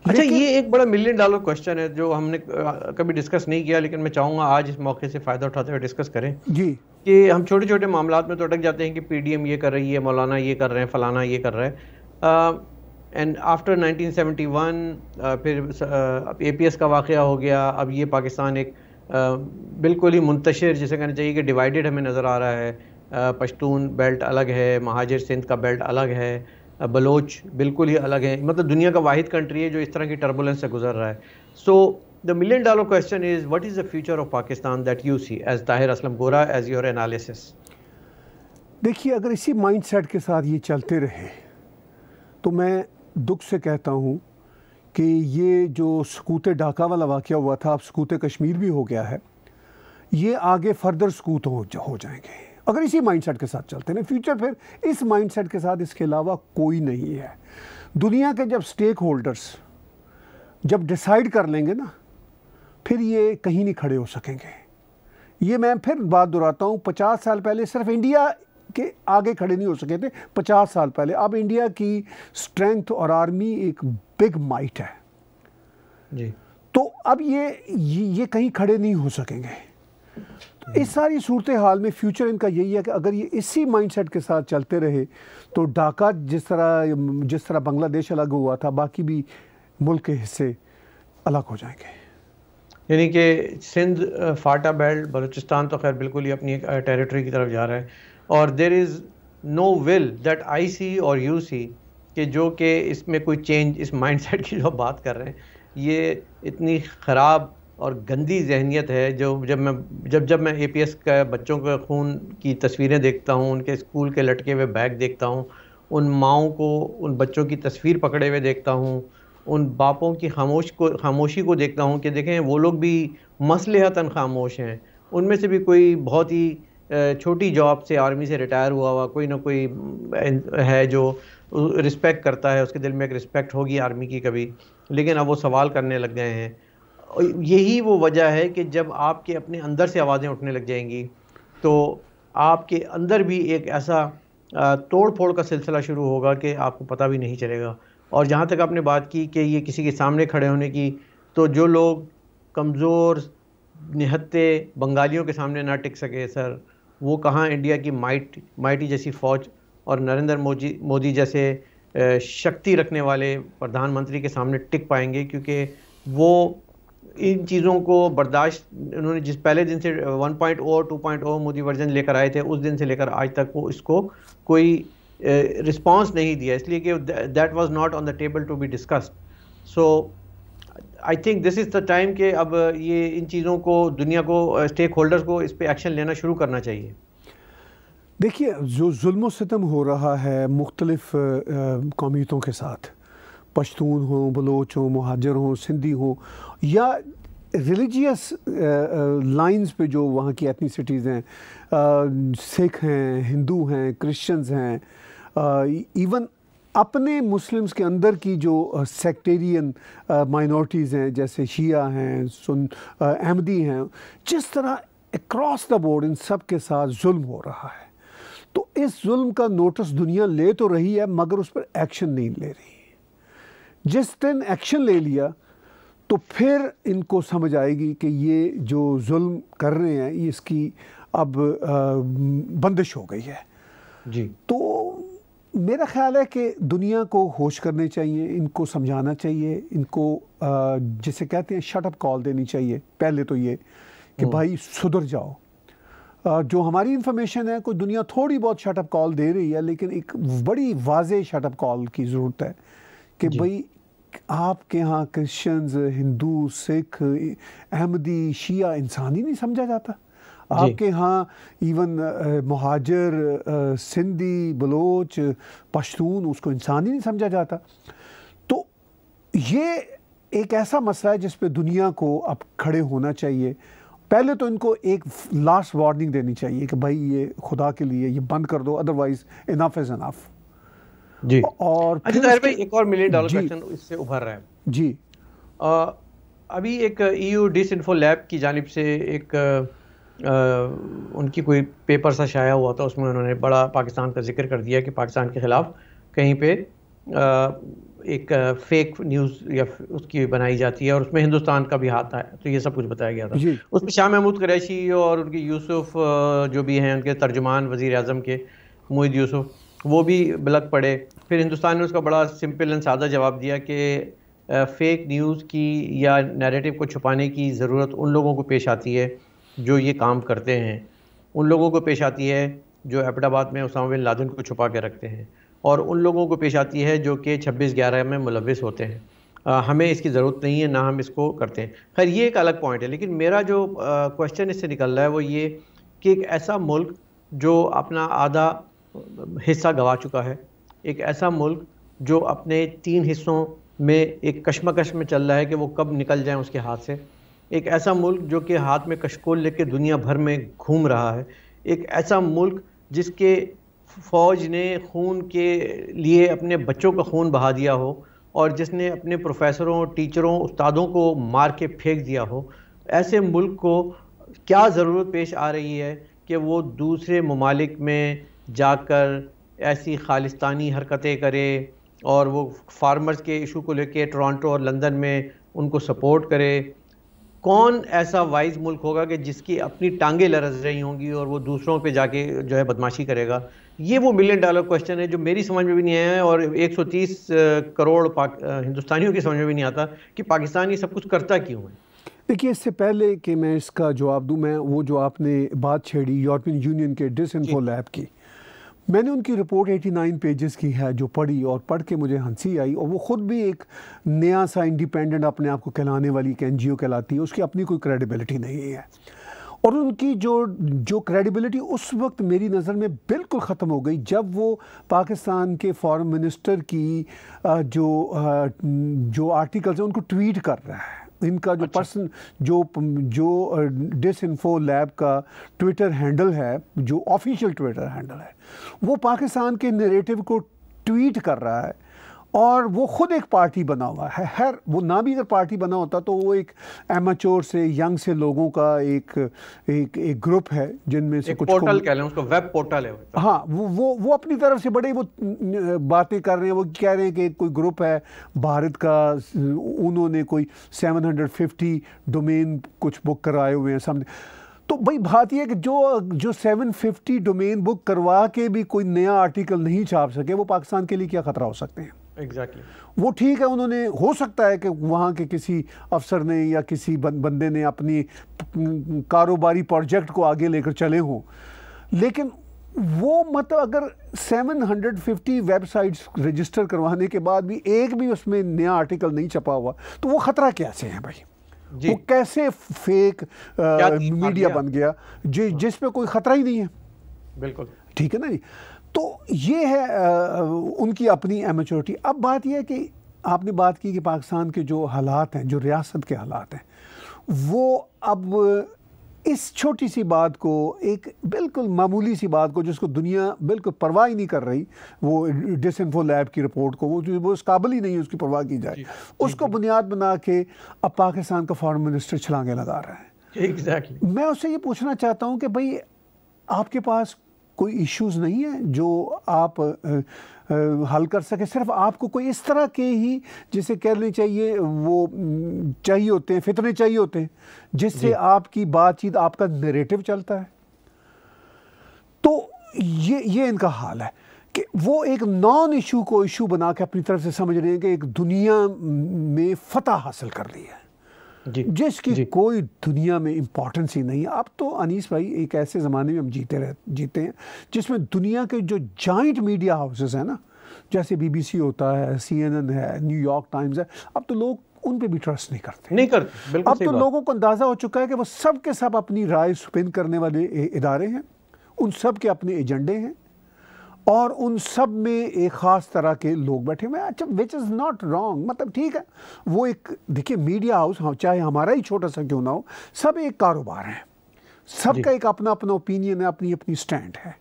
Speaker 1: अच्छा ये एक बड़ा मिलियन डॉलर क्वेश्चन है जो हमने कभी डिस्कस नहीं किया लेकिन मैं चाहूँगा आज इस मौके से फ़ायदा उठाते हुए डिस्कस करें जी कि हम छोटे छोटे मामला में तो अटक जाते हैं कि एम ये कर रही है मौलाना ये कर रहे हैं फ़लाना ये कर रहे हैं एंड आफ्टर 1971 वन फिर ए पी एस का वाक़ हो गया अब ये पाकिस्तान एक आ, uh, बिल्कुल ही मुंतशिर जिसे कहना चाहिए कि डिवाइडेड हमें नज़र आ रहा है uh, पश्तून बेल्ट अलग है महाजिर सिंध का बेल्ट अलग है uh, बलोच बिल्कुल ही अलग है मतलब दुनिया का वाहिद कंट्री है जो इस तरह की टर्बुलेंस से गुजर रहा है so the million dollar question is what is the future of Pakistan that you see as Tahir Aslam Gora as your analysis
Speaker 2: देखिए अगर इसी सेट के साथ ये चलते रहे तो मैं दुख से कहता हूँ कि ये जो सकूत ढाका वाला वाक़ हुआ था अब सकूत कश्मीर भी हो गया है ये आगे फर्दर सकूत हो, हो जाएंगे अगर इसी माइंडसेट के साथ चलते हैं फ्यूचर फिर इस माइंडसेट के साथ इसके अलावा कोई नहीं है दुनिया के जब स्टेक होल्डर्स जब डिसाइड कर लेंगे ना फिर ये कहीं नहीं खड़े हो सकेंगे ये मैं फिर बात दोहराता हूँ पचास साल पहले सिर्फ इंडिया के आगे खड़े नहीं हो सके थे पचास साल पहले अब इंडिया की स्ट्रेंथ और आर्मी एक बिग माइट है जी तो अब ये ये, ये कहीं खड़े नहीं हो सकेंगे तो इस सारी सूरत हाल में फ्यूचर इनका यही है कि अगर ये इसी माइंडसेट के साथ चलते रहे तो ढाका जिस तरह जिस तरह बांग्लादेश अलग हुआ था बाकी भी मुल्क के हिस्से अलग हो जाएंगे
Speaker 1: यानी कि सिंध फाटा बेल्ट बलूचिस्तान तो खैर बिल्कुल ही अपनी एक टेरिटरी की तरफ जा रहा है और there is no will that I see और यू सी कि जो कि इसमें कोई चेंज इस माइंडसेट की जो बात कर रहे हैं ये इतनी ख़राब और गंदी जहनीत है जो जब मैं जब जब मैं ए पी एस का बच्चों के खून की तस्वीरें देखता हूँ उनके स्कूल के लटके हुए बैग देखता हूँ उन माओं को उन बच्चों की तस्वीर पकड़े हुए देखता हूँ उन बापों की खामोश को खामोशी को देखता हूँ कि देखें वो लोग भी मसलहतन खामोश हैं उनमें से भी कोई बहुत ही छोटी जॉब से आर्मी से रिटायर हुआ हुआ कोई ना कोई है जो रिस्पेक्ट करता है उसके दिल में एक रिस्पेक्ट होगी आर्मी की कभी लेकिन अब वो सवाल करने लग गए हैं यही वो वजह है कि जब आपके अपने अंदर से आवाज़ें उठने लग जाएंगी तो आपके अंदर भी एक ऐसा तोड़ फोड़ का सिलसिला शुरू होगा कि आपको पता भी नहीं चलेगा और जहाँ तक आपने बात की कि ये किसी के सामने खड़े होने की तो जो लोग कमज़ोर निहत्ते बंगालियों के सामने ना टिक सके सर वो कहाँ इंडिया की माइट माइटी जैसी फ़ौज और नरेंद्र मोदी मोदी जैसे शक्ति रखने वाले प्रधानमंत्री के सामने टिक पाएंगे क्योंकि वो इन चीज़ों को बर्दाश्त उन्होंने जिस पहले दिन से 1.0 2.0 मोदी वर्जन लेकर आए थे उस दिन से लेकर आज तक वो इसको कोई रिस्पांस नहीं दिया इसलिए कि that was not on the table to be discussed so I think this is the time कि अब uh, ये इन चीज़ों को दुनिया को स्टेक uh, होल्डर्स को इस पर एक्शन लेना शुरू करना चाहिए
Speaker 2: देखिए जो जुल्म सितम हो रहा है मुख्तलफ़ uh, कौमीतों के साथ पश्तून हों बलोच हों महाजर हों सिंधी हों या रिलीजियस लाइंस पे जो वहाँ की एथनीसिटीज़ हैं सिख हैं हिंदू हैं क्रिश्चियंस हैं इवन अपने मुस्लिम्स के अंदर की जो सेक्टेरियन माइनॉरिटीज़ हैं जैसे शिया हैं सुन अहमदी हैं जिस तरह एक्रॉस द बोर्ड इन सब के साथ जुल्म हो रहा है तो इस जुल्म का नोटिस दुनिया ले तो रही है मगर उस पर एक्शन नहीं ले रही जिस दिन एक्शन ले लिया तो फिर इनको समझ आएगी कि ये जो जुल्म कर रहे हैं इसकी अब बंदिश हो गई है जी तो मेरा ख्याल है कि दुनिया को होश करने चाहिए इनको समझाना चाहिए इनको जिसे कहते हैं शटअप कॉल देनी चाहिए पहले तो ये कि हम्म। भाई सुधर जाओ जो हमारी इंफॉर्मेशन है कोई दुनिया थोड़ी बहुत शटअप कॉल दे रही है लेकिन एक बड़ी वाज शटअप कॉल की ज़रूरत है कि भाई आपके यहाँ क्रिश्चियंस हिंदू सिख अहमदी शिया इंसान ही नहीं समझा जाता आपके यहाँ इवन महाजर सिंधी बलोच पश्तून उसको इंसान ही नहीं समझा जाता तो ये एक ऐसा मसला है जिस दुनिया को अब खड़े होना चाहिए पहले तो इनको एक लास्ट वार्निंग देनी चाहिए कि भाई ये खुदा के लिए ये बंद कर दो अदरवाइज इनाफ इज इनफ जी और अच्छा भाई एक और मिलियन डॉलर क्वेश्चन
Speaker 1: इससे उभर रहा है जी आ, अभी एक ईयू डिस इन्फो लैब की जानब से एक आ, उनकी कोई पेपर सा शाया हुआ था उसमें उन्होंने बड़ा पाकिस्तान का जिक्र कर दिया कि पाकिस्तान के ख़िलाफ़ कहीं पे एक फेक न्यूज़ या उसकी बनाई जाती है और उसमें हिंदुस्तान का भी हाथ आया तो ये सब कुछ बताया गया था उसमें शाह महमूद कुरैशी और उनके यूसुफ जो भी हैं उनके तर्जुमान वज़ी अजम के मोहिद यूसुफ वो भी बलक पड़े फिर हिंदुस्तान ने उसका बड़ा सिंपल एंड सादा जवाब दिया कि फेक न्यूज़ की या नैरेटिव को छुपाने की ज़रूरत उन लोगों को पेश आती है जो ये काम करते हैं उन लोगों को पेश आती है जो एबटाबाद में उसामा बिन लादन को छुपा के रखते हैं और उन लोगों को पेश आती है जो कि छब्बीस ग्यारह में मुलविस होते हैं आ, हमें इसकी ज़रूरत नहीं है ना हम इसको करते हैं खैर ये एक अलग पॉइंट है लेकिन मेरा जो क्वेश्चन इससे निकल रहा है वो ये कि एक ऐसा मुल्क जो अपना आधा हिस्सा गवा चुका है एक ऐसा मुल्क जो अपने तीन हिस्सों में एक कश्मकश में चल रहा है कि वो कब निकल जाए उसके हाथ से एक ऐसा मुल्क जो कि हाथ में कशकोल लेके दुनिया भर में घूम रहा है एक ऐसा मुल्क जिसके फ़ौज ने खून के लिए अपने बच्चों का खून बहा दिया हो और जिसने अपने प्रोफेसरों टीचरों उस्तादों को मार के फेंक दिया हो ऐसे मुल्क को क्या ज़रूरत पेश आ रही है कि वो दूसरे ममालिक में जाकर ऐसी खालिस्तानी हरकतें करे और वो फार्मर्स के इशू को लेके टोरंटो और लंदन में उनको सपोर्ट करे कौन ऐसा वाइज मुल्क होगा कि जिसकी अपनी टांगे लरस रही होंगी और वो दूसरों पे जाके जो है बदमाशी करेगा ये वो मिलियन डॉलर क्वेश्चन है जो मेरी समझ में भी नहीं आया है और 130 करोड़ हिंदुस्तानियों की समझ में भी नहीं आता कि पाकिस्तान ये सब कुछ करता क्यों है
Speaker 2: देखिए इससे पहले कि मैं इसका जवाब दूँ मैं वो जो आपने बात छेड़ी यूरोपियन यूनियन के डिस लैब की मैंने उनकी रिपोर्ट 89 पेजेस की है जो पढ़ी और पढ़ के मुझे हंसी आई और वो ख़ुद भी एक नया सा इंडिपेंडेंट अपने आप को कहलाने वाली एक एन कहलाती है उसकी अपनी कोई क्रेडिबिलिटी नहीं है और उनकी जो जो क्रेडिबिलिटी उस वक्त मेरी नज़र में बिल्कुल ख़त्म हो गई जब वो पाकिस्तान के फॉरेन मिनिस्टर की जो जो आर्टिकल्स हैं उनको ट्वीट कर रहा है इनका जो अच्छा। पर्सन जो जो डिस इन्फो लैब का ट्विटर हैंडल है जो ऑफिशियल ट्विटर हैंडल है वो पाकिस्तान के नेरेटिव को ट्वीट कर रहा है और वो ख़ुद एक पार्टी बना हुआ है हर वो ना भी अगर पार्टी बना होता तो वो एक एमाचोर से यंग से लोगों का एक एक एक ग्रुप है जिनमें से कुछ पोर्टल कह लें
Speaker 1: उसको वेब पोर्टल है तो।
Speaker 2: हाँ वो वो वो अपनी तरफ से बड़े वो बातें कर रहे हैं वो कह रहे हैं कि कोई ग्रुप है भारत का उन्होंने कोई 750 डोमेन कुछ बुक कराए हुए हैं सामने तो भाई बात यह कि जो जो 750 डोमेन बुक करवा के भी कोई नया आर्टिकल नहीं छाप सके वो पाकिस्तान के लिए क्या खतरा हो सकते हैं exactly. वो ठीक है उन्होंने हो सकता है कि वहाँ के किसी अफसर ने या किसी बंदे ने अपनी कारोबारी प्रोजेक्ट को आगे लेकर चले हों लेकिन वो मतलब अगर 750 वेबसाइट्स रजिस्टर करवाने के बाद भी एक भी उसमें नया आर्टिकल नहीं छपा हुआ तो वो ख़तरा कैसे है भाई वो कैसे फेक आ, मीडिया बन गया जि, जिस पे कोई ख़तरा ही नहीं है बिल्कुल ठीक है ना जी तो ये है आ, उनकी अपनी एमेच्योरिटी अब बात यह है कि आपने बात की कि पाकिस्तान के जो हालात हैं जो रियासत के हालात हैं वो अब इस छोटी सी बात को एक बिल्कुल मामूली सी बात को जिसको दुनिया बिल्कुल परवाह ही नहीं कर रही वो डिसइनफो लैब की रिपोर्ट को वो वो उस काबिल ही नहीं है उसकी परवाह की जाए उसको बुनियाद बना के अब पाकिस्तान का फॉरेन मिनिस्टर छलांगे लगा रहा है एग्जैक्टली exactly. मैं उससे ये पूछना चाहता हूँ कि भाई आपके पास कोई इश्यूज नहीं है जो आप हल कर सके सिर्फ आपको कोई इस तरह के ही जिसे कहने चाहिए वो चाहिए होते हैं फितने चाहिए होते हैं जिससे आपकी बातचीत आपका नरेटिव चलता है तो ये ये इनका हाल है कि वो एक नॉन इशू को इशू बना के अपनी तरफ से समझ रहे हैं कि एक दुनिया में फतह हासिल कर ली है जिसकी जी। कोई दुनिया में इम्पोर्टेंस ही नहीं है अब तो अनीस भाई एक ऐसे ज़माने में हम जीते रह जीते हैं जिसमें दुनिया के जो जॉइंट मीडिया हाउसेस हैं ना जैसे बीबीसी होता है सीएनएन है न्यूयॉर्क टाइम्स है अब तो लोग उन पे भी ट्रस्ट नहीं करते
Speaker 1: नहीं करते अब तो
Speaker 2: लोगों को अंदाज़ा हो चुका है कि वो सब के सब अपनी राय स्पिन करने वाले इदारे हैं उन सब के अपने एजेंडे हैं और उन सब में एक ख़ास तरह के लोग बैठे हुए हैं अच्छा विच इज़ नॉट रॉन्ग मतलब ठीक है वो एक देखिए मीडिया हाउस हाँ चाहे हमारा ही छोटा सा क्यों ना हो सब एक कारोबार है सबका एक अपना अपना ओपिनियन है अपनी अपनी स्टैंड है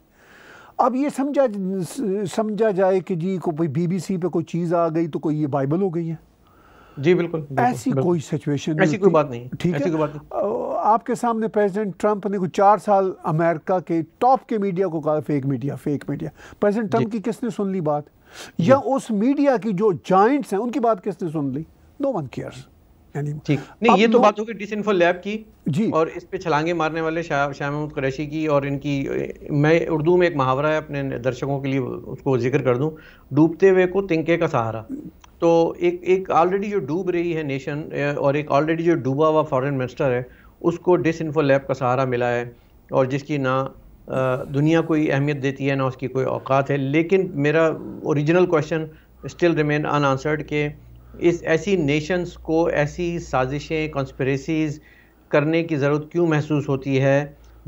Speaker 2: अब ये समझा समझा जाए कि जी को कोई बीबीसी पे कोई चीज़ आ गई तो कोई ये बाइबल हो गई है
Speaker 1: जी बिल्कुल, बिल्कुल ऐसी बिल्कुल, कोई
Speaker 2: सिचुएशन ऐसी कोई बात नहीं ठीक है बात नहीं आपके सामने प्रेसिडेंट ट्रंप ने कुछ चार साल अमेरिका के टॉप के मीडिया को कहा fake media fake media president Trump की किसने सुन ली बात या उस मीडिया की जो जॉइंट्स हैं उनकी बात किसने सुन ली नो वन केयर्स ठीक नहीं ये तो बात होगी
Speaker 1: डिसइंफो लैब की जी और इस पे छलांगे मारने वाले शाह शाह महमूद कुरैशी की और इनकी मैं उर्दू में एक मुहावरा है अपने दर्शकों के लिए उसको जिक्र कर दूं डूबते हुए को तिंके का सहारा तो एक एक ऑलरेडी जो डूब रही है नेशन और एक ऑलरेडी जो डूबा हुआ फॉरेन मिनिस्टर है उसको डिस इन्फो लैब का सहारा मिला है और जिसकी ना दुनिया कोई अहमियत देती है ना उसकी कोई औकात है लेकिन मेरा original question still remain unanswered के इस ऐसी नेशंस को ऐसी साजिशें कॉन्स्परेसीज़ करने की ज़रूरत क्यों महसूस होती है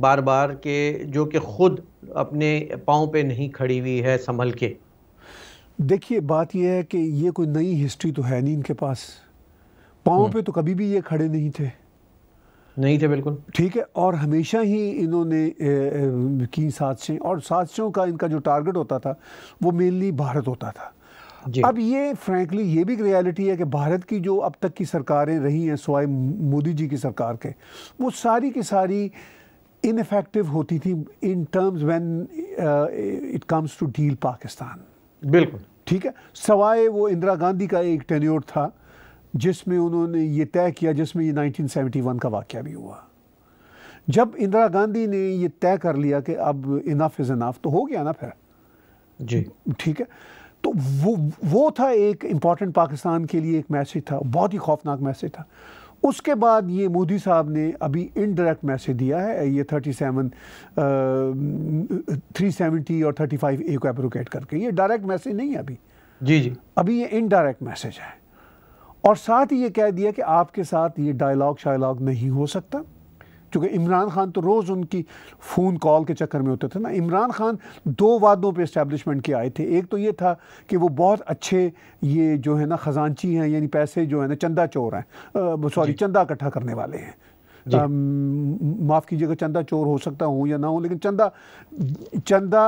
Speaker 1: बार बार के जो कि ख़ुद अपने पाँव पे नहीं खड़ी हुई है संभल के
Speaker 2: देखिए बात यह है कि ये कोई नई हिस्ट्री तो है नहीं इनके पास पाँव हम्म। पे तो कभी भी ये खड़े नहीं थे नहीं थे बिल्कुल ठीक है और हमेशा ही इन्होंने की साजिशें और साजिशों का इनका जो टारगेट होता था वो मेनली भारत होता था अब ये फ्रैंकली ये भी रियलिटी है कि भारत की जो अब तक की सरकारें रही हैं सवाए मोदी जी की सरकार के वो सारी की सारी इनफेक्टिव होती थी in terms when it comes to deal Pakistan बिल्कुल ठीक है सवाए वो इंदिरा गांधी का एक टेन्योर था जिसमें उन्होंने ये तय किया जिसमें ये 1971 का वाक्य भी हुआ जब इंदिरा गांधी ने ये तय कर लिया कि अब इनाफ इज़ इनाफ तो हो गया ना फिर जी ठीक है तो वो वो था एक इम्पॉर्टेंट पाकिस्तान के लिए एक मैसेज था बहुत ही खौफनाक मैसेज था उसके बाद ये मोदी साहब ने अभी इनडायरेक्ट मैसेज दिया है ये थर्टी सेवन थ्री सेवेंटी और थर्टी फाइव ए को एप्रोकेट करके ये डायरेक्ट मैसेज नहीं है अभी जी जी अभी ये इनडायरेक्ट मैसेज है और साथ ही ये कह दिया कि आपके साथ ये डायलॉग शायलॉग नहीं हो सकता चूँकि इमरान खान तो रोज़ उनकी फ़ोन कॉल के चक्कर में होते थे ना इमरान खान दो वादों पे इस्टेबलिशमेंट के आए थे एक तो ये था कि वो बहुत अच्छे ये जो है ना ख़जानची हैं यानी पैसे जो है ना चंदा चोर हैं सॉरी चंदा इकट्ठा करने वाले हैं माफ़ कीजिएगा चंदा चोर हो सकता हूँ या ना हो लेकिन चंदा चंदा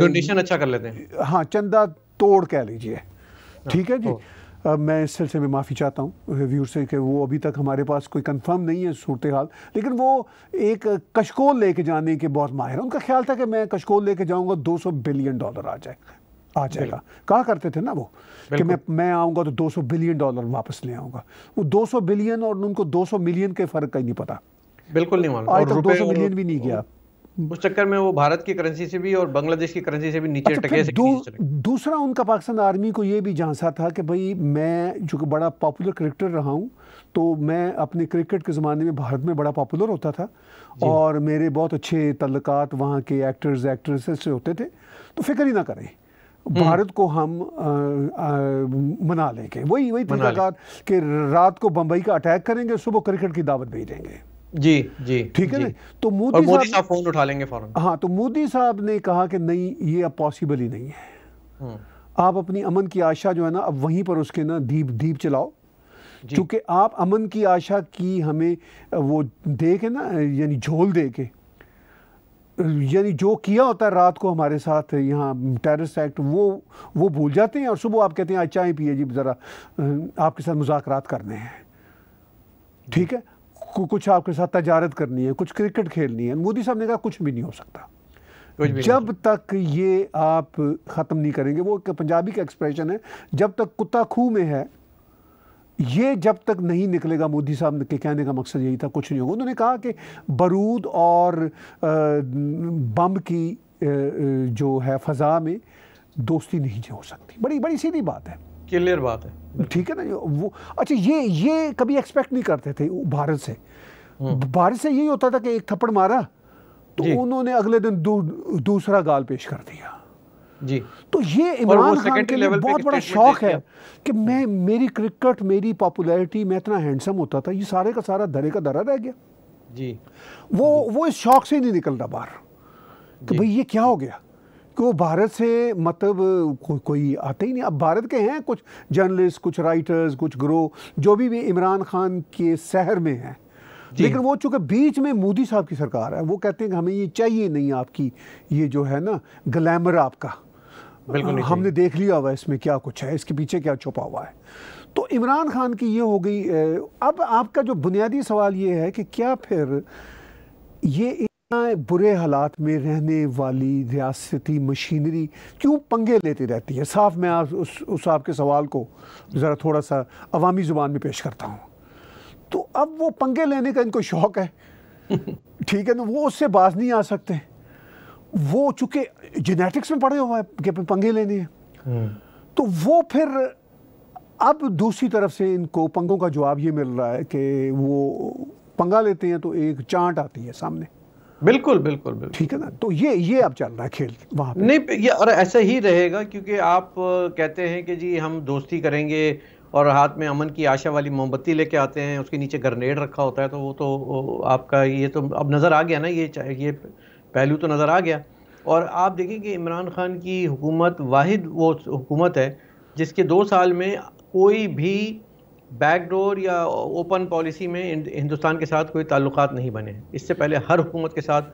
Speaker 2: डोनेशन
Speaker 1: अच्छा कर लेते हैं
Speaker 2: हाँ चंदा तोड़ कह लीजिए हाँ, ठीक है जी तो अब मैं इस सिलसिले में माफ़ी चाहता हूँ व्यूर से कि वो अभी तक हमारे पास कोई कंफर्म नहीं है सूरत हाल लेकिन वो एक कशकोल लेके जाने के बहुत माहिर उनका ख्याल था कि मैं कशकोल लेके जाऊँगा 200 बिलियन डॉलर आ जाए आ जाएगा कहा करते थे ना वो कि मैं मैं आऊँगा तो 200 बिलियन डॉलर वापस ले आऊँगा वो सौ बिलियन और उनको सौ मिलियन के फ़र्क का ही नहीं पता
Speaker 1: बिल्कुल नहीं मालूम आज तक सौ मिलियन भी नहीं गया उस चक्कर में वो भारत की करेंसी से भी और बांग्लादेश की करेंसी से भी नीचे अच्छा, टके से दू,
Speaker 2: दूसरा उनका पाकिस्तान आर्मी को ये भी झांसा था कि भाई मैं जो कि बड़ा पॉपुलर क्रिकेटर रहा हूँ तो मैं अपने क्रिकेट के ज़माने में भारत में बड़ा पॉपुलर होता था और मेरे बहुत अच्छे तल्लक वहाँ के एक्टर्स एक्ट्रेस से होते थे तो फिक्र ही ना करें हम्म। भारत को हम आ, आ, मना लेंगे वही वही तल्लक कि रात को बम्बई का अटैक करेंगे सुबह क्रिकेट की दावत
Speaker 1: भेजेंगे जी जी ठीक है ना तो मोदी साहब फोन उठा लेंगे
Speaker 2: हाँ तो मोदी साहब ने कहा कि नहीं ये अब पॉसिबल ही नहीं है हम्म। आप अपनी अमन की आशा जो है ना अब वहीं पर उसके ना दीप दीप चलाओ क्योंकि आप अमन की आशा की हमें वो दे के ना यानी झोल दे के यानी जो किया होता है रात को हमारे साथ यहाँ टेररिस्ट एक्ट वो वो भूल जाते हैं और सुबह आप कहते हैं चाय पिए जी ज़रा आपके साथ मुजाकर करने हैं ठीक है कुछ आपके साथ तजारत करनी है कुछ क्रिकेट खेलनी है मोदी साहब ने कहा कुछ भी नहीं हो सकता जब तक ये आप ख़त्म नहीं करेंगे वो पंजाबी का एक्सप्रेशन है जब तक कुत्ता खूह में है ये जब तक नहीं निकलेगा मोदी साहब के कहने का मकसद यही था कुछ नहीं होगा उन्होंने कहा कि बारूद और बम की जो है फ़ज़ा में दोस्ती नहीं हो सकती बड़ी बड़ी सीधी बात है
Speaker 1: क्लियर बात है
Speaker 2: ठीक है ना वो अच्छा ये ये कभी एक्सपेक्ट नहीं करते थे भारत से हम्म। भारत से यही होता था कि एक थप्पड़ मारा तो उन्होंने अगले दिन दू, दूसरा गाल पेश कर दिया जी तो ये इमरान खान के लिए बहुत बड़ा शौक है कि मैं मेरी क्रिकेट मेरी पॉपुलैरिटी मैं इतना हैंडसम होता था ये सारे का सारा धरे का धरा रह गया जी वो जी। वो इस शौक से नहीं निकल रहा बाहर कि भाई ये क्या हो गया को भारत से मतलब को, कोई आते ही नहीं अब भारत के हैं कुछ जर्नलिस्ट कुछ राइटर्स कुछ ग्रो जो भी, भी इमरान खान के शहर में हैं लेकिन वो चूंकि बीच में मोदी साहब की सरकार है वो कहते हैं कि हमें ये चाहिए नहीं आपकी ये जो है ना ग्लैमर आपका बिल्कुल हमने देख लिया हुआ इसमें क्या कुछ है इसके पीछे क्या छुपा हुआ है तो इमरान खान की ये हो गई अब आपका जो बुनियादी सवाल ये है कि क्या फिर ये बुरे हालात में रहने वाली रियासती मशीनरी क्यों पंगे लेती रहती है साफ मैं आप उस उस आपके सवाल को ज़रा थोड़ा सा अवामी ज़ुबान में पेश करता हूँ तो अब वो पंगे लेने का इनको शौक़ है ठीक है ना वो उससे बाज नहीं आ सकते वो चूँकि जेनेटिक्स में पड़े हुए कि पंगे लेने हैं हम्म। तो वो फिर अब दूसरी तरफ से इनको पंगों का जवाब ये मिल रहा है कि वो पंगा लेते हैं तो एक चांट आती है सामने
Speaker 1: बिल्कुल बिल्कुल बिल्कुल
Speaker 2: ठीक है ना तो ये ये अब चल रहा है खेल वहाँ नहीं
Speaker 1: ये और ऐसा ही रहेगा क्योंकि आप कहते हैं कि जी हम दोस्ती करेंगे और हाथ में अमन की आशा वाली मोमबत्ती लेके आते हैं उसके नीचे ग्रनेड रखा होता है तो वो तो आपका ये तो अब नज़र आ गया ना ये ये पहलू तो नज़र आ गया और आप देखें कि इमरान खान की हुकूमत वाहिद वो हुकूमत है जिसके दो साल में कोई भी बैकडोर या ओपन पॉलिसी में हिंदुस्तान के साथ कोई ताल्लुक नहीं बने इससे पहले हर हुकूमत के साथ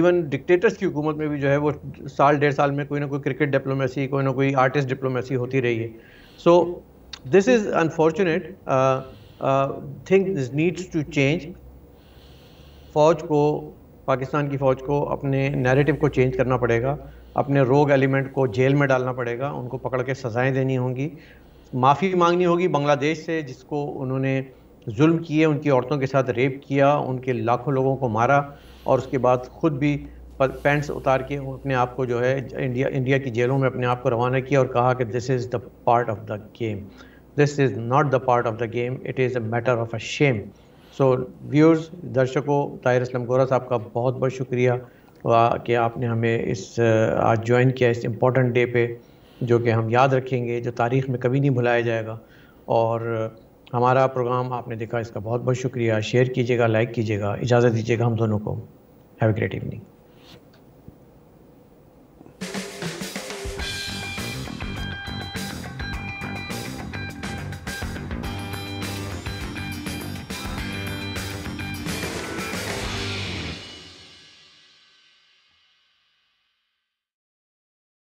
Speaker 1: इवन डिक्टेटर्स की हुकूमत में भी जो है वो साल डेढ़ साल में कोई ना कोई क्रिकेट डिप्लोमेसी कोई ना कोई आर्टिस्ट डिप्लोमेसी होती रही है so this is unfortunate think this needs to change फ़ौज को पाकिस्तान की फ़ौज को अपने नैरेटिव को चेंज करना पड़ेगा अपने रोग एलिमेंट को जेल में डालना पड़ेगा उनको पकड़ के सज़ाएं देनी होंगी माफ़ी मांगनी होगी बांग्लादेश से जिसको उन्होंने जुल्म किए उनकी औरतों के साथ रेप किया उनके लाखों लोगों को मारा और उसके बाद ख़ुद भी पैंट्स उतार के अपने आप को जो है इंडिया इंडिया की जेलों में अपने आप को रवाना किया और कहा कि this is the part of the game this is not the part of the game it is a matter of a shame so viewers दर्शकों ताहिर असलम गोरा साहब का बहुत बहुत शुक्रिया कि आपने हमें इस आज ज्वाइन किया इस इम्पोर्टेंट डे पर जो कि हम याद रखेंगे जो तारीख़ में कभी नहीं भुलाया जाएगा और हमारा प्रोग्राम आपने देखा इसका बहुत बहुत शुक्रिया शेयर कीजिएगा लाइक कीजिएगा इजाज़त दीजिएगा हम दोनों को हैव ग्रेट इवनिंग